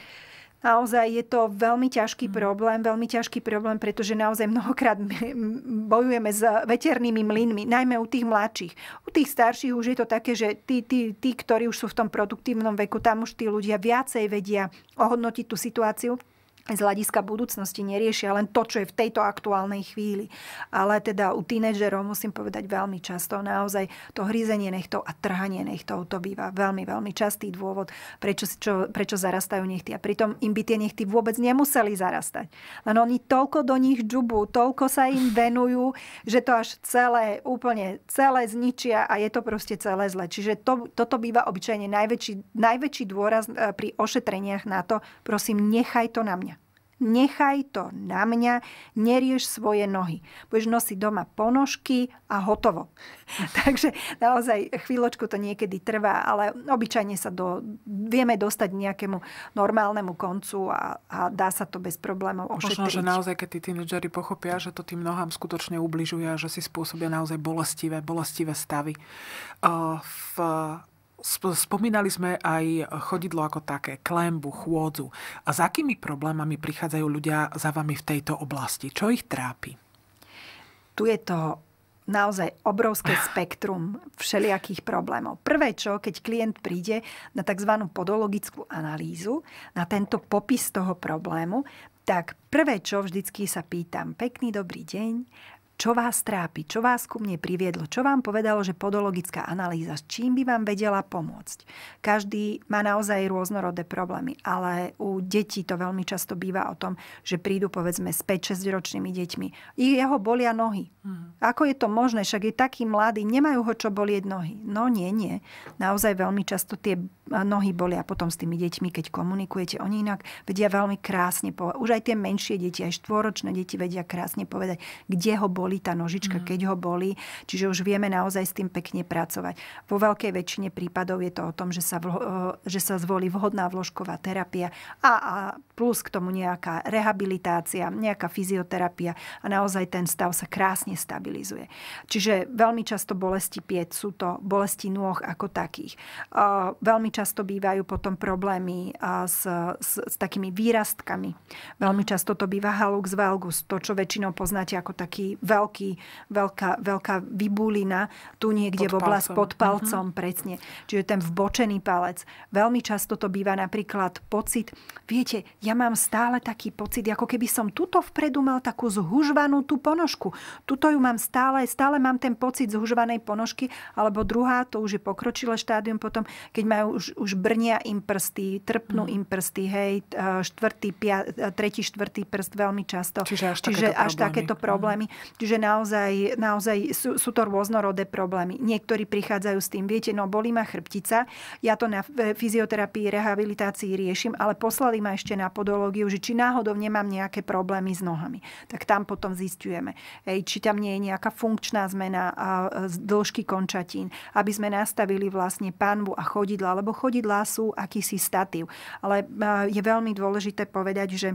B: Naozaj je to veľmi ťažký mhm. problém, veľmi ťažký problém, pretože naozaj mnohokrát bojujeme s veternými mlynmi, najmä u tých mladších. U tých starších už je to také, že tí, tí, tí, ktorí už sú v tom produktívnom veku, tam už tí ľudia viacej vedia ohodnotiť tú situáciu, z hľadiska budúcnosti neriešia len to, čo je v tejto aktuálnej chvíli. Ale teda u tínedžerov musím povedať veľmi často naozaj to hryzenie nechtov a trhanie nechtov to býva veľmi, veľmi častý dôvod, prečo, čo, prečo zarastajú nechty. A pritom im by tie nechty vôbec nemuseli zarastať. Len oni toľko do nich džubú, toľko sa im venujú, že to až celé, úplne celé zničia a je to proste celé zle. Čiže to, toto býva obyčajne najväčší, najväčší dôraz e, pri ošetreniach na to, prosím, nechaj to na mňa. Nechaj to na mňa, nerieš svoje nohy. Budeš nosiť doma ponožky a hotovo. Takže naozaj chvíľočku to niekedy trvá, ale obyčajne sa do, vieme dostať nejakému normálnemu koncu a, a dá sa to bez problémov ošetriť. Možno, že
A: naozaj, keď tí tínedžeri pochopia, že to tým nohám skutočne ubližuje a že si spôsobia naozaj bolestivé, bolestivé stavy. Eh, v Spomínali sme aj chodidlo ako také, klembu, chôdzu. A s akými problémami prichádzajú ľudia za vami v tejto oblasti? Čo ich trápi?
B: Tu je to naozaj obrovské spektrum všelijakých problémov. Prvé čo, keď klient príde na tzv. podologickú analýzu, na tento popis toho problému, tak prvé čo vždycky sa pýtam, pekný dobrý deň, čo vás trápi, čo vás ku mne priviedlo, čo vám povedalo, že podologická analýza, s čím by vám vedela pomôcť. Každý má naozaj rôznorodé problémy, ale u detí to veľmi často býva o tom, že prídu povedzme s 5-6 ročnými deťmi. Ich jeho bolia nohy. Mhm. Ako je to možné? Však je taký mladý, nemajú ho čo bolieť nohy. No nie, nie. Naozaj veľmi často tie nohy bolia potom s tými deťmi, keď komunikujete. Oni inak vedia veľmi krásne povedať. Už aj tie menšie deti, aj štvoročné deti vedia krásne povedať, kde ho boli bolí tá nožička, mm. keď ho bolí. Čiže už vieme naozaj s tým pekne pracovať. Vo veľkej väčšine prípadov je to o tom, že sa, vlo, že sa zvolí vhodná vložková terapia a, a plus k tomu nejaká rehabilitácia, nejaká fyzioterapia a naozaj ten stav sa krásne stabilizuje. Čiže veľmi často bolesti piet sú to bolesti nôh ako takých. Veľmi často bývajú potom problémy s, s, s takými výrastkami. Veľmi mm. často to býva halux valgus, to, čo väčšinou poznáte ako taký veľký veľký, veľká, veľká vybulina tu niekde pod v oblasti pod palcom, uh-huh. presne. Čiže ten vbočený palec. Veľmi často to býva napríklad pocit, viete, ja mám stále taký pocit, ako keby som tuto vpredu mal takú zhužvanú tú ponožku. Tuto ju mám stále, stále mám ten pocit zhužvanej ponožky, alebo druhá, to už je pokročilé štádium potom, keď majú už, už brnia im prsty, trpnú mm. im prsty, hej, e, štvrtý, pia, e, tretí, štvrtý prst veľmi často. Čiže až, Čiže takéto, až problémy. takéto problémy. Mhm. Čiže že naozaj, naozaj sú, sú to rôznorodé problémy. Niektorí prichádzajú s tým, viete, no boli ma chrbtica, ja to na e, fyzioterapii, rehabilitácii riešim, ale poslali ma ešte na podológiu, že či náhodou nemám nejaké problémy s nohami. Tak tam potom zistujeme, hej, či tam nie je nejaká funkčná zmena a e, dĺžky končatín, aby sme nastavili vlastne panvu a chodidla, lebo chodidlá sú akýsi statív. Ale e, je veľmi dôležité povedať, že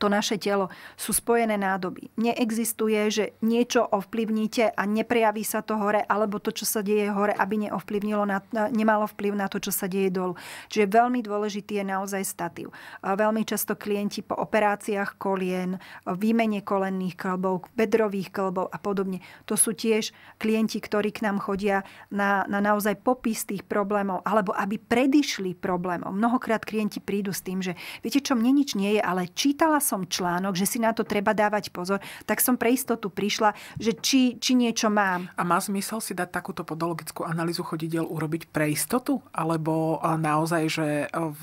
B: to naše telo sú spojené nádoby. Neexistuje, že niečo ovplyvníte a neprejaví sa to hore, alebo to, čo sa deje hore, aby neovplyvnilo na, nemalo vplyv na to, čo sa deje dolu. Čiže veľmi dôležitý je naozaj statív. Veľmi často klienti po operáciách kolien, výmene kolenných klbov, bedrových klbov a podobne. To sú tiež klienti, ktorí k nám chodia na, na naozaj popis tých problémov, alebo aby predišli problémom. Mnohokrát klienti prídu s tým, že viete čo, mne nič nie je, ale čítala čítala som článok, že si na to treba dávať pozor, tak som pre istotu prišla, že či, či niečo mám. A má zmysel si dať takúto podologickú
A: analýzu chodidel urobiť pre istotu? Alebo e, naozaj, že e, v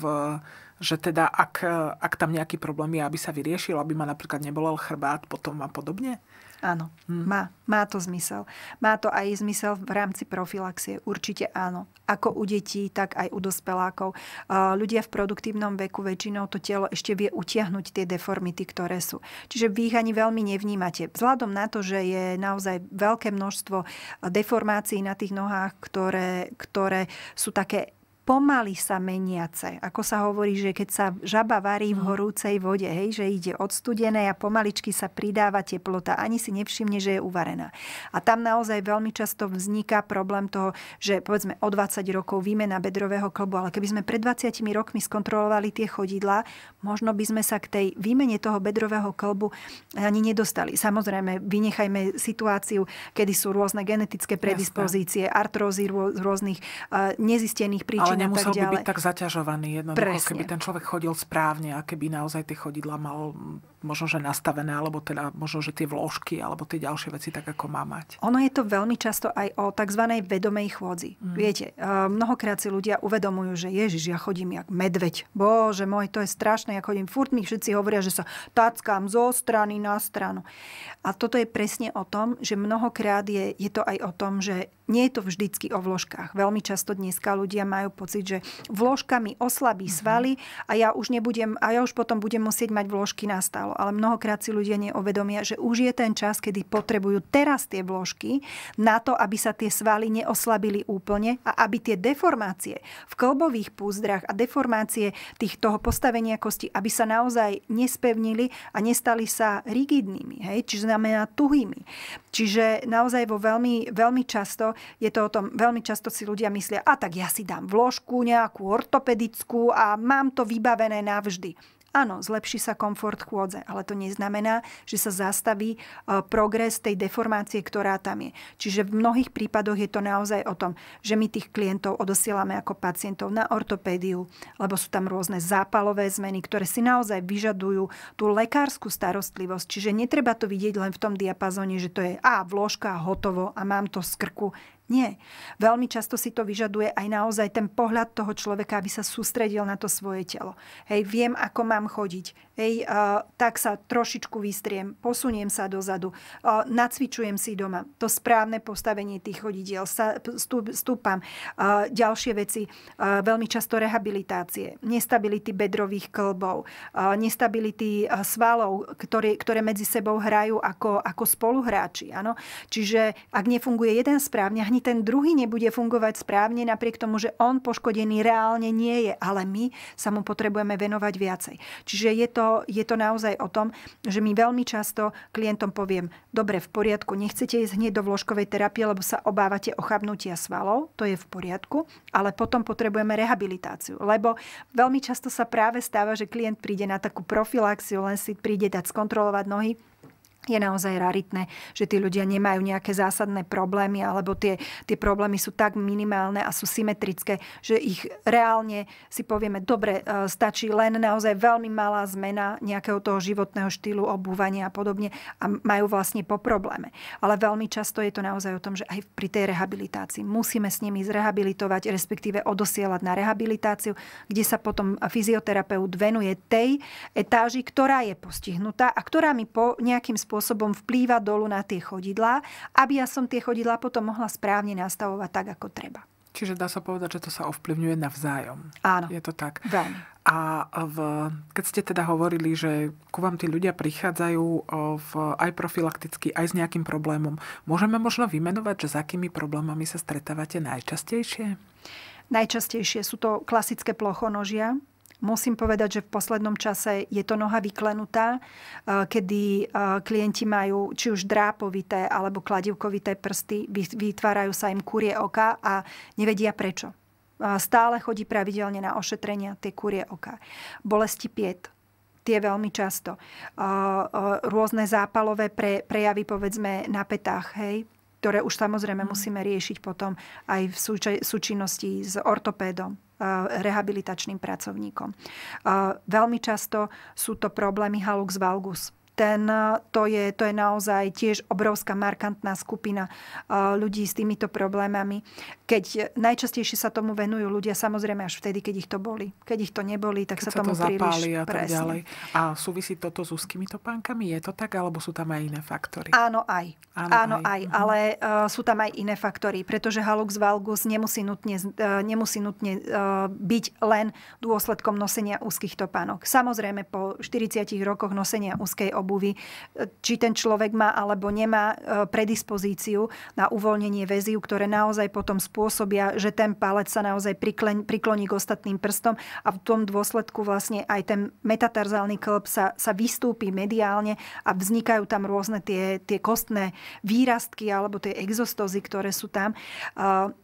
A: že teda ak, e, ak tam nejaký problém je, aby sa vyriešil, aby ma napríklad nebolel chrbát potom a
B: podobne? Áno, hmm. má, má to zmysel. Má to aj zmysel v rámci profilaxie, určite áno. Ako u detí, tak aj u dospelákov. Ľudia v produktívnom veku väčšinou to telo ešte vie utiahnuť tie deformity, ktoré sú. Čiže vy ich ani veľmi nevnímate. Vzhľadom na to, že je naozaj veľké množstvo deformácií na tých nohách, ktoré, ktoré sú také pomaly sa meniace. Ako sa hovorí, že keď sa žaba varí v mhm. horúcej vode, hej, že ide od studenej a pomaličky sa pridáva teplota, ani si nevšimne, že je uvarená. A tam naozaj veľmi často vzniká problém toho, že povedzme o 20 rokov výmena bedrového klbu, ale keby sme pred 20 rokmi skontrolovali tie chodidla, možno by sme sa k tej výmene toho bedrového klbu ani nedostali. Samozrejme, vynechajme situáciu, kedy sú rôzne genetické predispozície, artrózy rôznych eh, nezistených príčin ale nemusel by byť tak
A: zaťažovaný jednoducho, Presne. keby ten človek chodil správne a keby naozaj tie chodidla mal možno, že nastavené, alebo teda možno, že tie vložky, alebo tie ďalšie veci tak, ako má mať.
B: Ono je to veľmi často aj o tzv. vedomej chôdzi. Mm. Viete, e, mnohokrát si ľudia uvedomujú, že Ježiš, ja chodím jak medveď. Bože môj, to je strašné, ja chodím furt, mi všetci hovoria, že sa tackám zo strany na stranu. A toto je presne o tom, že mnohokrát je, je to aj o tom, že nie je to vždycky o vložkách. Veľmi často dneska ľudia majú pocit, že vložkami oslabí mm-hmm. svaly a ja už nebudem, a ja už potom budem musieť mať vložky na stálo ale mnohokrát si ľudia neuvedomia, že už je ten čas, kedy potrebujú teraz tie vložky na to, aby sa tie svaly neoslabili úplne a aby tie deformácie v klbových púzdrach a deformácie tých toho postavenia kosti, aby sa naozaj nespevnili a nestali sa rigidnými, hej? čiže znamená tuhými. Čiže naozaj vo veľmi, veľmi často je to o tom, veľmi často si ľudia myslia, a tak ja si dám vložku nejakú ortopedickú a mám to vybavené navždy. Áno, zlepší sa komfort chôdze, ale to neznamená, že sa zastaví e, progres tej deformácie, ktorá tam je. Čiže v mnohých prípadoch je to naozaj o tom, že my tých klientov odosielame ako pacientov na ortopédiu, lebo sú tam rôzne zápalové zmeny, ktoré si naozaj vyžadujú tú lekárskú starostlivosť. Čiže netreba to vidieť len v tom diapazone, že to je a vložka, hotovo a mám to z krku. Nie. Veľmi často si to vyžaduje aj naozaj ten pohľad toho človeka, aby sa sústredil na to svoje telo. Hej, viem, ako mám chodiť Hej, uh, tak sa trošičku vystriem, posuniem sa dozadu, uh, nacvičujem si doma. To správne postavenie tých chodidiel, sa, stup, stúpam. Uh, ďalšie veci, uh, veľmi často rehabilitácie, nestability bedrových klbov, uh, nestability uh, svalov, ktoré, ktoré medzi sebou hrajú ako, ako spoluhráči. Ano? Čiže ak nefunguje jeden správne, ani ten druhý nebude fungovať správne, napriek tomu, že on poškodený reálne nie je, ale my sa mu potrebujeme venovať viacej. Čiže je to to, je to naozaj o tom, že my veľmi často klientom poviem, dobre, v poriadku, nechcete ísť hneď do vložkovej terapie, lebo sa obávate ochabnutia svalov, to je v poriadku, ale potom potrebujeme rehabilitáciu. Lebo veľmi často sa práve stáva, že klient príde na takú profilaxiu, len si príde dať skontrolovať nohy je naozaj raritné, že tí ľudia nemajú nejaké zásadné problémy alebo tie, tie problémy sú tak minimálne a sú symetrické, že ich reálne si povieme, dobre, e, stačí len naozaj veľmi malá zmena nejakého toho životného štýlu, obúvania a podobne a majú vlastne po probléme. Ale veľmi často je to naozaj o tom, že aj pri tej rehabilitácii musíme s nimi zrehabilitovať, respektíve odosielať na rehabilitáciu, kde sa potom fyzioterapeut venuje tej etáži, ktorá je postihnutá a ktorá mi po nejakým spôsobom spôsobom vplýva dolu na tie chodidlá, aby ja som tie chodidlá potom mohla správne nastavovať tak, ako treba.
A: Čiže dá sa povedať, že to sa ovplyvňuje navzájom. Áno. Je to tak. Veľmi. A v, keď ste teda hovorili, že ku vám tí ľudia prichádzajú v, aj profilakticky, aj s nejakým problémom, môžeme možno vymenovať, že s akými problémami sa stretávate
B: najčastejšie? Najčastejšie sú to klasické plochonožia, Musím povedať, že v poslednom čase je to noha vyklenutá, eh, kedy eh, klienti majú či už drápovité alebo kladivkovité prsty, vytvárajú sa im kurie oka a nevedia prečo. Eh, stále chodí pravidelne na ošetrenia tie kurie oka. Bolesti piet, tie veľmi často. Rôzne zápalové pre, prejavy, povedzme, na petách, hej, ktoré už samozrejme mm. musíme riešiť potom aj v súčinnosti s ortopédom rehabilitačným pracovníkom. Veľmi často sú to problémy halux valgus, ten, eh, to, je, to je naozaj tiež obrovská markantná skupina eh, ľudí s týmito problémami. Keď najčastejšie sa tomu venujú ľudia, samozrejme až vtedy, keď ich to boli. Keď ich to neboli, tak keď sa, sa tomu to príliš a tak presne. ďalej.
A: A súvisí toto s úzkými topánkami? Je to tak, alebo sú tam aj iné faktory?
B: Áno, aj. Áno, Áno aj. aj. Mhm. Ale uh, sú tam aj iné faktory, pretože halux valgus nemusí nutne, uh, nemusí nutne uh, byť len dôsledkom nosenia úzkých topánok. Samozrejme, po 40 rokoch nosenia úzkej obu obuvy, či ten človek má alebo nemá e, predispozíciu na uvoľnenie väziu, ktoré naozaj potom spôsobia, že ten palec sa naozaj prikloní k ostatným prstom a v tom dôsledku vlastne aj ten metatarzálny klb sa, sa vystúpi mediálne a vznikajú tam rôzne tie, tie kostné výrastky alebo tie exostózy, ktoré sú tam, e,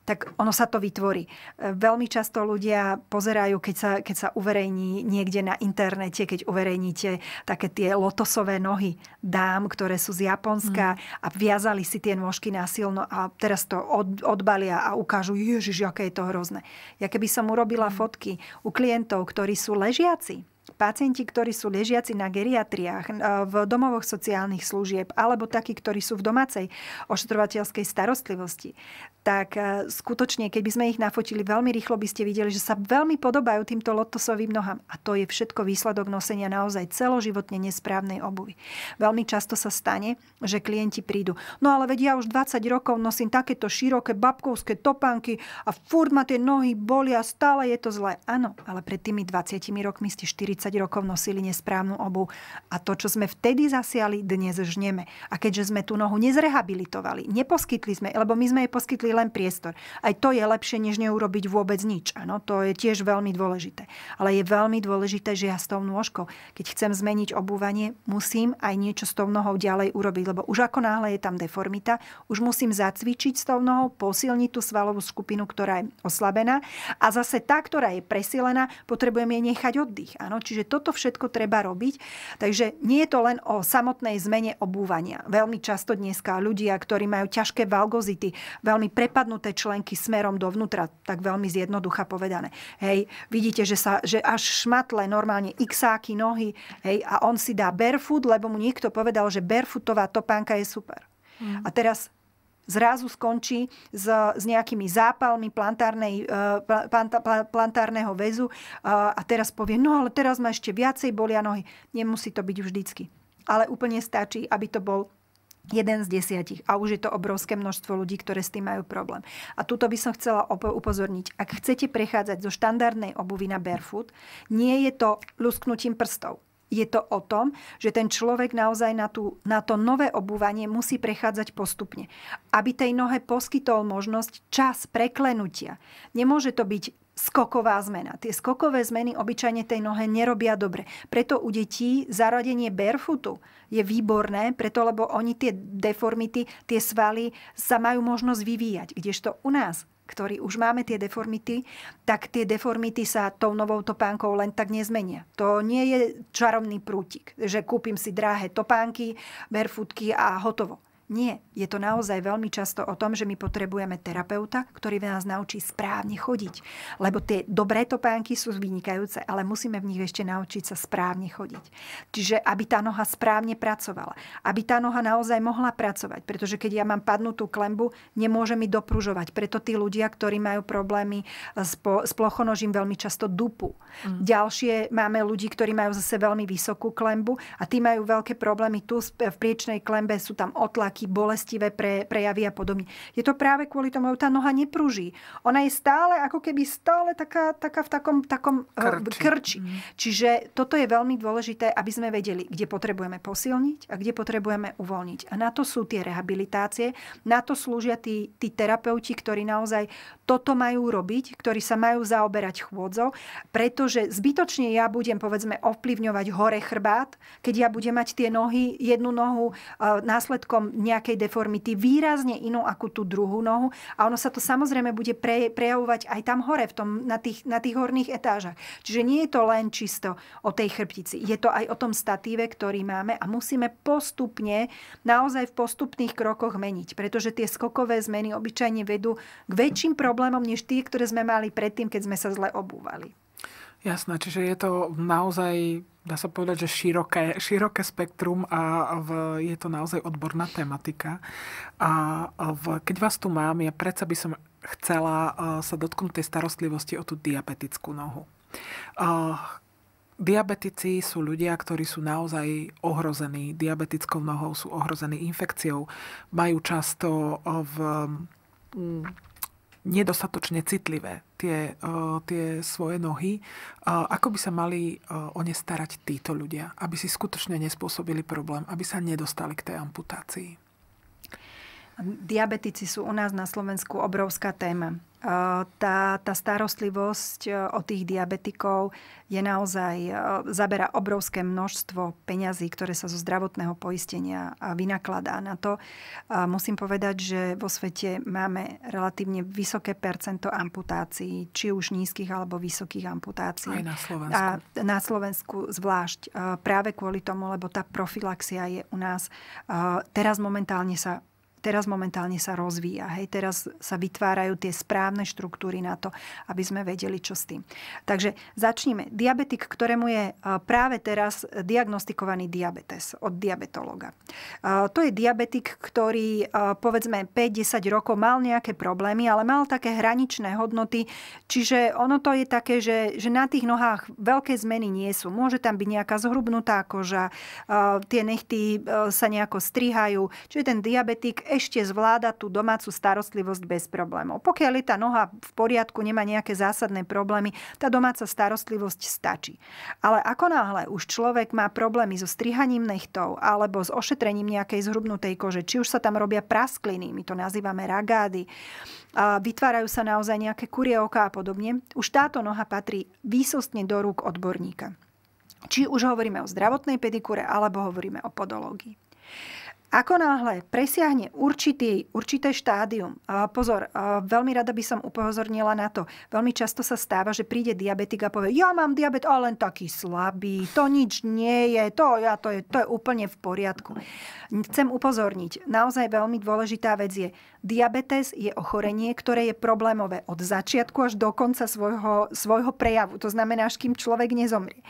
B: tak ono sa to vytvorí. E, veľmi často ľudia pozerajú, keď sa, keď sa uverejní niekde na internete, keď uverejníte také tie lotosové plastové nohy dám, ktoré sú z Japonska mm. a viazali si tie na násilno a teraz to od, odbalia a ukážu, ježiš, aké je to hrozné. Ja keby som urobila hmm. fotky u klientov, ktorí sú ležiaci, pacienti, ktorí sú ležiaci na geriatriách, e, v domovoch sociálnych služieb alebo takí, ktorí sú v domácej ošetrovateľskej starostlivosti, tak e, skutočne, keď by sme ich nafotili veľmi rýchlo, by ste videli, že sa veľmi podobajú týmto lotosovým nohám. A to je všetko výsledok nosenia naozaj celoživotne nesprávnej obuvy. Veľmi často sa stane, že klienti prídu. No ale vedia, ja už 20 rokov nosím takéto široké babkovské topánky a furt ma tie nohy bolia, stále je to zlé. Áno, ale pred tými 20 rokmi ste 40 30 rokov nosili nesprávnu obu. A to, čo sme vtedy zasiali, dnes žneme. A keďže sme tú nohu nezrehabilitovali, neposkytli sme, lebo my sme jej poskytli len priestor. Aj to je lepšie, než neurobiť vôbec nič. Áno, to je tiež veľmi dôležité. Ale je veľmi dôležité, že ja s tou nôžkou, keď chcem zmeniť obúvanie, musím aj niečo s tou nohou ďalej urobiť, lebo už ako náhle je tam deformita, už musím zacvičiť s tou nohou, posilniť tú svalovú skupinu, ktorá je oslabená a zase tá, ktorá je presilená, potrebujem jej nechať oddych. Ano, Čiže toto všetko treba robiť. Takže nie je to len o samotnej zmene obúvania. Veľmi často dneska ľudia, ktorí majú ťažké valgozity, veľmi prepadnuté členky smerom dovnútra, tak veľmi zjednoducha povedané. Hej, vidíte, že, sa, že až šmatle normálne xáky nohy hej, a on si dá barefoot, lebo mu niekto povedal, že barefootová topánka je super. Mm. A teraz zrazu skončí s, s nejakými zápalmi plantárnej, e, plantárneho väzu e, a teraz povie, no ale teraz ma ešte viacej bolia nohy. Nemusí to byť vždycky. Ale úplne stačí, aby to bol jeden z desiatich. A už je to obrovské množstvo ľudí, ktoré s tým majú problém. A tuto by som chcela upozorniť. Ak chcete prechádzať zo štandardnej obuvy na barefoot, nie je to lusknutím prstov. Je to o tom, že ten človek naozaj na, tú, na to nové obúvanie musí prechádzať postupne, aby tej nohe poskytol možnosť čas preklenutia. Nemôže to byť skoková zmena. Tie skokové zmeny obyčajne tej nohe nerobia dobre. Preto u detí zaradenie barefootu je výborné, preto lebo oni tie deformity, tie svaly sa majú možnosť vyvíjať. Kdežto u nás ktorí už máme tie deformity, tak tie deformity sa tou novou topánkou len tak nezmenia. To nie je čarovný prútik, že kúpim si drahé topánky, barefootky a hotovo. Nie, je to naozaj veľmi často o tom, že my potrebujeme terapeuta, ktorý nás naučí správne chodiť. Lebo tie dobré topánky sú vynikajúce, ale musíme v nich ešte naučiť sa správne chodiť. Čiže aby tá noha správne pracovala. Aby tá noha naozaj mohla pracovať. Pretože keď ja mám padnutú klembu, nemôže mi doprúžovať. Preto tí ľudia, ktorí majú problémy s, s plochonožím, veľmi často dupu. Mm. Ďalšie máme ľudí, ktorí majú zase veľmi vysokú klembu a tí majú veľké problémy tu v priečnej klembe, sú tam otlaky nejaké bolestivé pre, prejavy a podobne. Je to práve kvôli tomu, že tá noha nepruží. Ona je stále, ako keby stále taká, taká v takom, takom eh, krči. krči. Mhm. Čiže toto je veľmi dôležité, aby sme vedeli, kde potrebujeme posilniť a kde potrebujeme uvoľniť. A na to sú tie rehabilitácie, na to slúžia tí, tí terapeuti, ktorí naozaj toto majú robiť, ktorí sa majú zaoberať chôdzou, pretože zbytočne ja budem, povedzme, ovplyvňovať hore chrbát, keď ja budem mať tie nohy, jednu nohu eh, následkom nejakej deformity výrazne inú ako tú druhú nohu a ono sa to samozrejme bude pre, prejavovať aj tam hore, v tom, na, tých, na tých horných etážach. Čiže nie je to len čisto o tej chrbtici, je to aj o tom statíve, ktorý máme a musíme postupne, naozaj v postupných krokoch meniť, pretože tie skokové zmeny obyčajne vedú k väčším problémom, než tie, ktoré sme mali predtým, keď sme sa zle obúvali.
A: Jasné, čiže je to naozaj dá sa povedať, že široké, široké spektrum a v, je to naozaj odborná tematika. A v, keď vás tu mám, ja predsa by som chcela e, sa dotknúť tej starostlivosti o tú diabetickú nohu. E, diabetici sú ľudia, ktorí sú naozaj ohrození diabetickou nohou, sú ohrození infekciou, majú často e, v nedostatočne citlivé tie, e, tie svoje nohy, e, ako by sa mali e, o ne starať títo ľudia, aby si skutočne nespôsobili problém, aby sa nedostali k tej amputácii.
B: Diabetici sú u nás na Slovensku obrovská téma tá, tá starostlivosť o tých diabetikov je naozaj, zabera obrovské množstvo peňazí, ktoré sa zo zdravotného poistenia vynakladá na to. Musím povedať, že vo svete máme relatívne vysoké percento amputácií, či už nízkych alebo vysokých amputácií. Aj na Slovensku. A na Slovensku zvlášť. Práve kvôli tomu, lebo tá profilaxia je u nás teraz momentálne sa teraz momentálne sa rozvíja. Hej, teraz sa vytvárajú tie správne štruktúry na to, aby sme vedeli, čo s tým. Takže začníme. Diabetik, ktorému je e, práve teraz diagnostikovaný diabetes od diabetologa. E, to je diabetik, ktorý e, povedzme 5-10 rokov mal nejaké problémy, ale mal také hraničné hodnoty, čiže ono to je také, že, že na tých nohách veľké zmeny nie sú. Môže tam byť nejaká zhrubnutá koža, tie nechty sa nejako strihajú. Čiže ten diabetik ešte zvláda tú domácu starostlivosť bez problémov. Pokiaľ je tá noha v poriadku, nemá nejaké zásadné problémy, tá domáca starostlivosť stačí. Ale ako náhle už človek má problémy so strihaním nechtov alebo s ošetrením nejakej zhrubnutej kože, či už sa tam robia praskliny, my to nazývame ragády, a vytvárajú sa naozaj nejaké kurie oka a podobne, už táto noha patrí výsostne do rúk odborníka. Či už hovoríme o zdravotnej pedikúre, alebo hovoríme o podológii. Ako náhle presiahne určitý, určité štádium, pozor, veľmi rada by som upozornila na to, veľmi často sa stáva, že príde diabetik a povie, ja mám diabet, ale len taký slabý, to nič nie je, to, ja, to, je, to je úplne v poriadku. Chcem upozorniť, naozaj veľmi dôležitá vec je, diabetes je ochorenie, ktoré je problémové od začiatku až do konca svojho, svojho prejavu, to znamená, až kým človek nezomrie.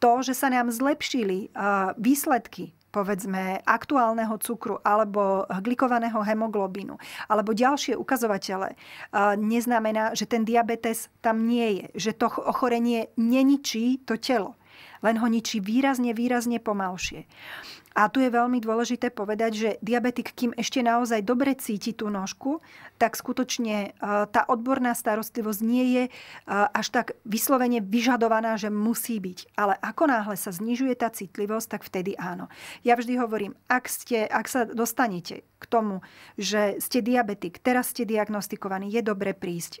B: To, že sa nám zlepšili výsledky povedzme aktuálneho cukru alebo glikovaného hemoglobínu alebo ďalšie ukazovatele, neznamená, že ten diabetes tam nie je, že to ochorenie neničí to telo len ho ničí výrazne, výrazne pomalšie. A tu je veľmi dôležité povedať, že diabetik, kým ešte naozaj dobre cíti tú nožku, tak skutočne e, tá odborná starostlivosť nie je e, až tak vyslovene vyžadovaná, že musí byť. Ale ako náhle sa znižuje tá citlivosť, tak vtedy áno. Ja vždy hovorím, ak, ste, ak sa dostanete k tomu, že ste diabetik, teraz ste diagnostikovaní, je dobre prísť e,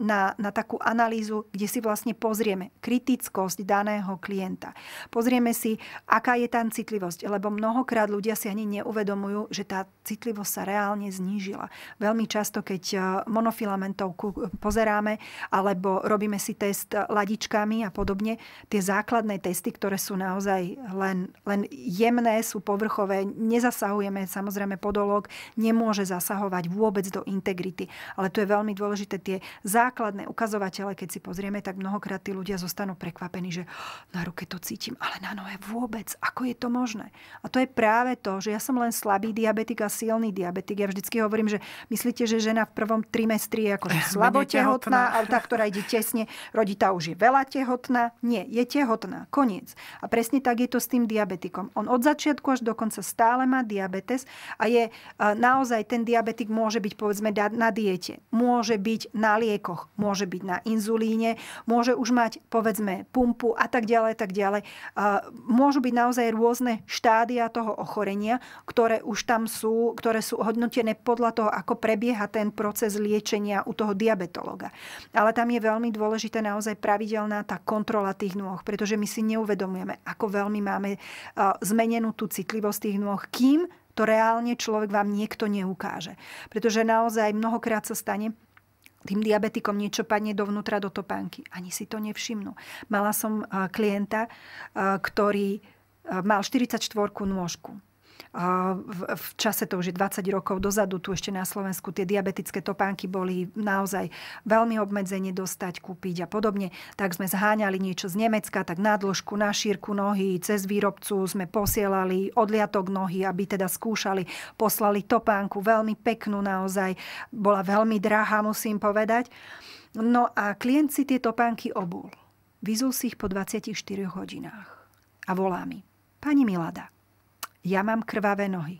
B: na, na takú analýzu, kde si vlastne pozrieme kritickosť daného klienta. Pozrieme si, aká je tam citlivosť, lebo mnohokrát ľudia si ani neuvedomujú, že tá citlivosť sa reálne znížila. Veľmi často často, keď e, monofilamentovku e, pozeráme alebo robíme si test ladičkami a podobne, tie základné testy, ktoré sú naozaj len, len jemné, sú povrchové, nezasahujeme, samozrejme podolog nemôže zasahovať vôbec do integrity. Ale tu je veľmi dôležité tie základné ukazovatele, keď si pozrieme, tak mnohokrát tí ľudia zostanú prekvapení, že oh, na ruke to cítim, ale na nohe vôbec, ako je to možné? A to je práve to, že ja som len slabý diabetik a silný diabetik. Ja vždycky hovorím, že myslíte, že že žena v prvom trimestri je ako slabotehotná, ale tá, ktorá ide tesne, rodí tá už je veľa tehotná. Nie, je tehotná, koniec. A presne tak je to s tým diabetikom. On od začiatku až dokonca stále má diabetes a je e, naozaj ten diabetik môže byť povedzme na diete, môže byť na liekoch, môže byť na inzulíne, môže už mať povedzme pumpu a tak ďalej, tak ďalej. E, môžu byť naozaj rôzne štádia toho ochorenia, ktoré už tam sú, ktoré sú hodnotené podľa toho, ako prebieha ten proces liečenia u toho diabetologa. Ale tam je veľmi dôležitá naozaj pravidelná tá kontrola tých nôh, pretože my si neuvedomujeme, ako veľmi máme e, zmenenú tú citlivosť tých nôh, kým to reálne človek vám niekto neukáže. Pretože naozaj mnohokrát sa stane, tým diabetikom niečo padne dovnútra do topánky. Ani si to nevšimnú. Mala som e, klienta, e, ktorý mal 44 nôžku v čase to už je 20 rokov dozadu, tu ešte na Slovensku tie diabetické topánky boli naozaj veľmi obmedzenie dostať, kúpiť a podobne. Tak sme zháňali niečo z Nemecka, tak na dĺžku, na šírku nohy, cez výrobcu sme posielali odliatok nohy, aby teda skúšali. Poslali topánku, veľmi peknú naozaj, bola veľmi drahá, musím povedať. No a klient si tie topánky obul. Vyzul si ich po 24 hodinách a volá mi. Pani Milada, ja mám krvavé nohy.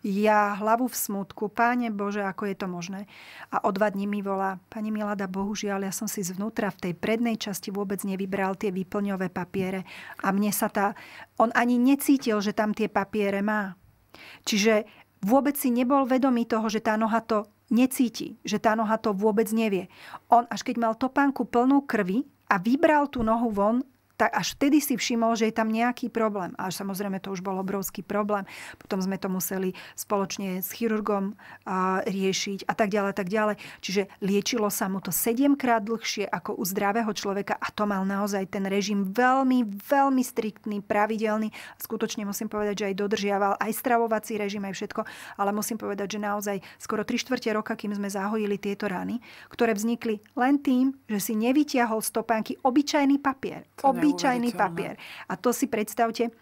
B: Ja hlavu v smutku, páne Bože, ako je to možné. A o dva dní mi volá, pani Milada, bohužiaľ, ja som si zvnútra v tej prednej časti vôbec nevybral tie výplňové papiere. A mne sa tá... On ani necítil, že tam tie papiere má. Čiže vôbec si nebol vedomý toho, že tá noha to necíti, že tá noha to vôbec nevie. On až keď mal topánku plnú krvi a vybral tú nohu von, tak až vtedy si všimol, že je tam nejaký problém. A samozrejme to už bol obrovský problém. Potom sme to museli spoločne s chirurgom a, riešiť a tak ďalej, tak ďalej. Čiže liečilo sa mu to sedemkrát dlhšie ako u zdravého človeka a to mal naozaj ten režim veľmi, veľmi striktný, pravidelný. Skutočne musím povedať, že aj dodržiaval aj stravovací režim, aj všetko, ale musím povedať, že naozaj skoro 3 štvrte roka, kým sme zahojili tieto rany, ktoré vznikli len tým, že si nevyťahol stopánky obyčajný papier. To obyčajný obyčajný papier. A to si predstavte, eh,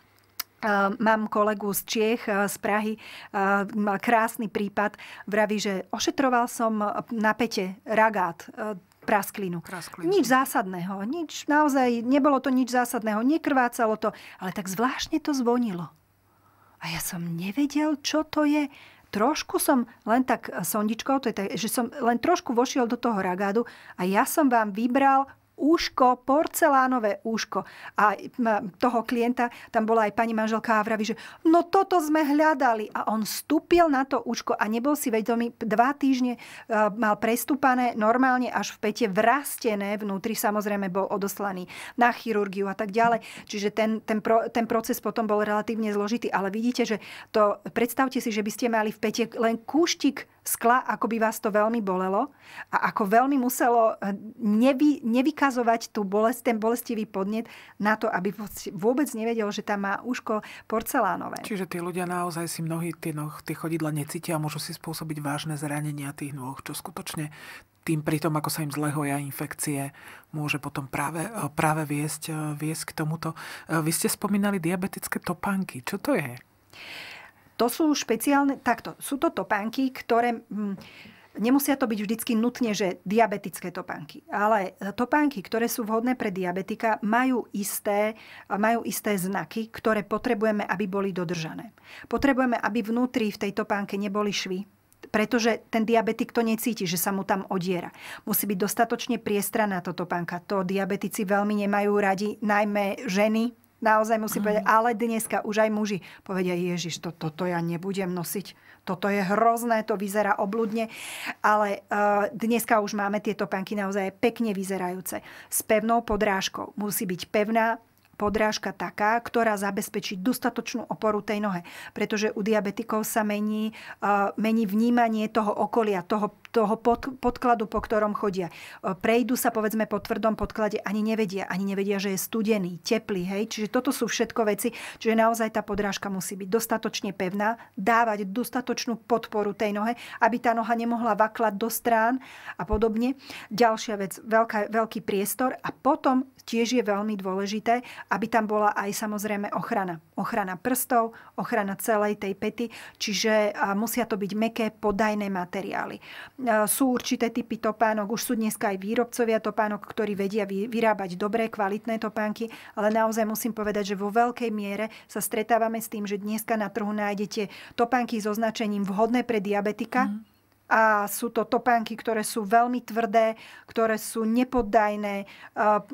B: Mám kolegu z Čiech, eh, z Prahy, eh, má krásny prípad. Vraví, že ošetroval som na pete ragát, prasklinu. prasklinu. Nič zásadného, nič naozaj, nebolo to nič zásadného, nekrvácalo to, ale tak zvláštne to zvonilo. A ja som nevedel, čo to je. Trošku som len tak sondičkou, to je tak, že som len trošku vošiel do toho ragádu a ja som vám vybral úško, porcelánové úško. A toho klienta, tam bola aj pani manželka a vraví, že no toto sme hľadali. A on stúpil na to úško a nebol si vedomý, dva týždne e, mal prestúpané normálne až v pete vrastené vnútri, samozrejme bol odoslaný na chirurgiu a tak ďalej. Čiže ten, ten, pro, ten proces potom bol relatívne zložitý, ale vidíte, že to, predstavte si, že by ste mali v pete len kúštik skla, ako by vás to veľmi bolelo a ako veľmi muselo eh, nevy, nevykazovať tú bolest, ten bolestivý podnet na to, aby vôbec nevedel, že tam má úško porcelánové.
A: Čiže tí ľudia naozaj si mnohí tie, noh, tie chodidla necítia a môžu si spôsobiť vážne zranenia tých nôh, čo skutočne tým pritom, ako sa im zlehoja infekcie, môže potom práve, eh, práve viesť, eh, viesť k tomuto. Vy ste spomínali diabetické topánky. Čo to je?
B: To sú špeciálne, takto, sú to topánky, ktoré... Hm, Nemusia to byť vždycky nutne, že diabetické topánky, ale topánky, ktoré sú vhodné pre diabetika, majú isté, majú isté znaky, ktoré potrebujeme, aby boli dodržané. Potrebujeme, aby vnútri v tej topánke neboli švy, pretože ten diabetik to necíti, že sa mu tam odiera. Musí byť dostatočne priestraná toto pánka. To diabetici veľmi nemajú radi, najmä ženy, Naozaj musí povedať, ale dneska už aj muži povedia, Ježiš, to, toto ja nebudem nosiť, toto je hrozné, to vyzerá obludne, ale uh, dneska už máme tieto panky naozaj pekne vyzerajúce, s pevnou podrážkou. Musí byť pevná, podrážka taká, ktorá zabezpečí dostatočnú oporu tej nohe. Pretože u diabetikov sa mení, uh, mení vnímanie toho okolia, toho, toho pod, podkladu, po ktorom chodia. E, Prejdú sa povedzme po tvrdom podklade, ani nevedia, ani nevedia, že je studený, teplý, hej. Čiže toto sú všetko veci, čiže naozaj tá podrážka musí byť dostatočne pevná, dávať dostatočnú podporu tej nohe, aby tá noha nemohla vaklať do strán a podobne. Ďalšia vec, veľká, veľký priestor a potom tiež je veľmi dôležité, aby tam bola aj samozrejme ochrana. Ochrana prstov, ochrana celej tej pety, čiže musia to byť meké podajné materiály sú určité typy topánok, už sú dneska aj výrobcovia topánok, ktorí vedia vyrábať dobré, kvalitné topánky, ale naozaj musím povedať, že vo veľkej miere sa stretávame s tým, že dneska na trhu nájdete topánky s označením vhodné pre diabetika, mm a sú to topánky, ktoré sú veľmi tvrdé, ktoré sú nepoddajné, e,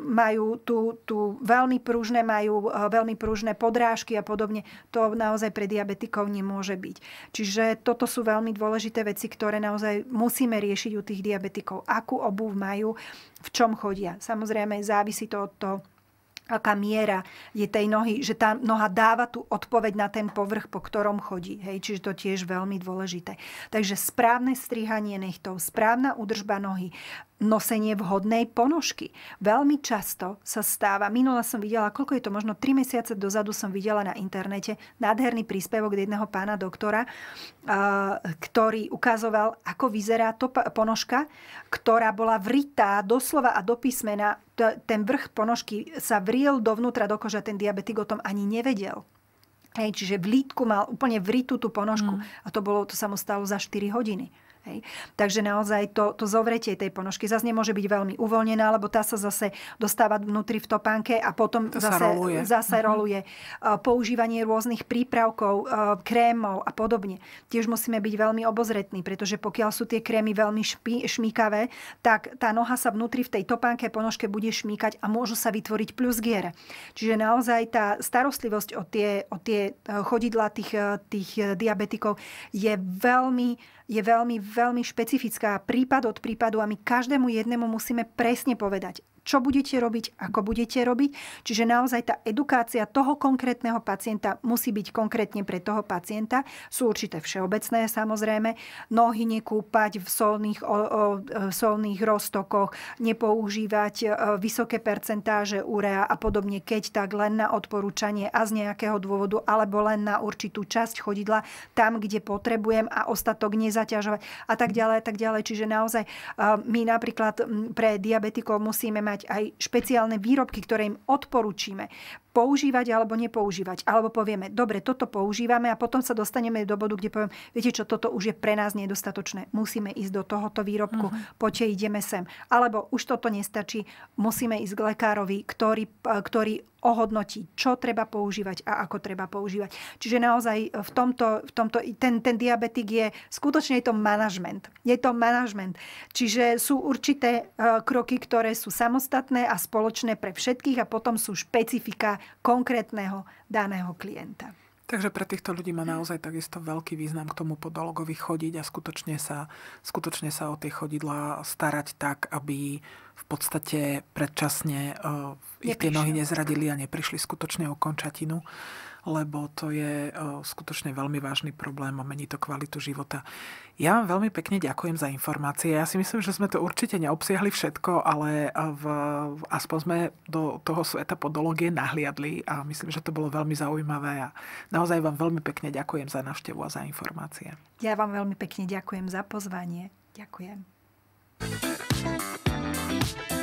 B: majú tu, tu veľmi pružné, majú e, veľmi pružné podrážky a podobne. To naozaj pre diabetikov nemôže byť. Čiže toto sú veľmi dôležité veci, ktoré naozaj musíme riešiť u tých diabetikov. Akú obuv majú, v čom chodia. Samozrejme, závisí to od toho, aká miera je tej nohy, že tá noha dáva tú odpoveď na ten povrch, po ktorom chodí. Hej, čiže to tiež veľmi dôležité. Takže správne strihanie nechtov, správna udržba nohy, nosenie vhodnej ponožky. Veľmi často sa stáva, minula som videla, koľko je to možno 3 mesiace dozadu som videla na internete nádherný príspevok od jedného pána doktora, ktorý ukazoval, ako vyzerá to ponožka, ktorá bola vritá doslova a do písmena. Ten vrch ponožky sa vriel dovnútra do koža, ten diabetik o tom ani nevedel. Hej, čiže v lítku mal úplne vritú tú ponožku mm. a to, bolo, to sa mu stalo za 4 hodiny. Hej. Takže naozaj to, to zovretie tej ponožky zase nemôže byť veľmi uvoľnená, lebo tá sa zase dostáva vnútri v topánke a potom to zase, roluje. zase mhm. roluje. E, používanie rôznych prípravkov, e, krémov a podobne. Tiež musíme byť veľmi obozretní, pretože pokiaľ sú tie krémy veľmi špí, šmíkavé, tak tá noha sa vnútri v tej topánke ponožke bude šmíkať a môžu sa vytvoriť plusgiere. Čiže naozaj tá starostlivosť o tie, o tie e, chodidla tých, tých diabetikov je veľmi je veľmi, veľmi špecifická prípad od prípadu a my každému jednému musíme presne povedať, čo budete robiť, ako budete robiť. Čiže naozaj tá edukácia toho konkrétneho pacienta musí byť konkrétne pre toho pacienta. Sú určité všeobecné samozrejme. Nohy nekúpať v solných, o, o, solných roztokoch, nepoužívať e, vysoké percentáže urea a podobne, keď tak len na odporúčanie a z nejakého dôvodu, alebo len na určitú časť chodidla tam, kde potrebujem a ostatok nezaťažovať a tak ďalej a tak ďalej. Čiže naozaj e, my napríklad pre diabetikov musíme mať mať aj špeciálne výrobky, ktoré im odporúčime používať alebo nepoužívať. Alebo povieme, dobre, toto používame a potom sa dostaneme do bodu, kde poviem, viete čo, toto už je pre nás nedostatočné. Musíme ísť do tohoto výrobku, uh-huh. poďte, ideme sem. Alebo už toto nestačí, musíme ísť k lekárovi, ktorý, ktorý ohodnotí, čo treba používať a ako treba používať. Čiže naozaj v tomto, v tomto ten, ten diabetik je, skutočne je to manažment. Je to manažment. Čiže sú určité eh, kroky, ktoré sú samostatné a spoločné pre všetkých a potom sú špecifika konkrétneho daného klienta.
A: Takže pre týchto ľudí má naozaj takisto veľký význam k tomu podologovi chodiť a skutočne sa, skutočne sa o tie chodidlá starať tak, aby v podstate predčasne uh, ich tie nohy nezradili a neprišli skutočne o končatinu lebo to je skutočne veľmi vážny problém a mení to kvalitu života. Ja vám veľmi pekne ďakujem za informácie. Ja si myslím, že sme to určite neobsiahli všetko, ale e, v, aspoň sme do toho sveta podológie nahliadli a myslím, že to bolo veľmi zaujímavé a naozaj vám veľmi pekne ďakujem za návštevu a za informácie.
B: Ja vám veľmi pekne ďakujem za pozvanie. Ďakujem. thank you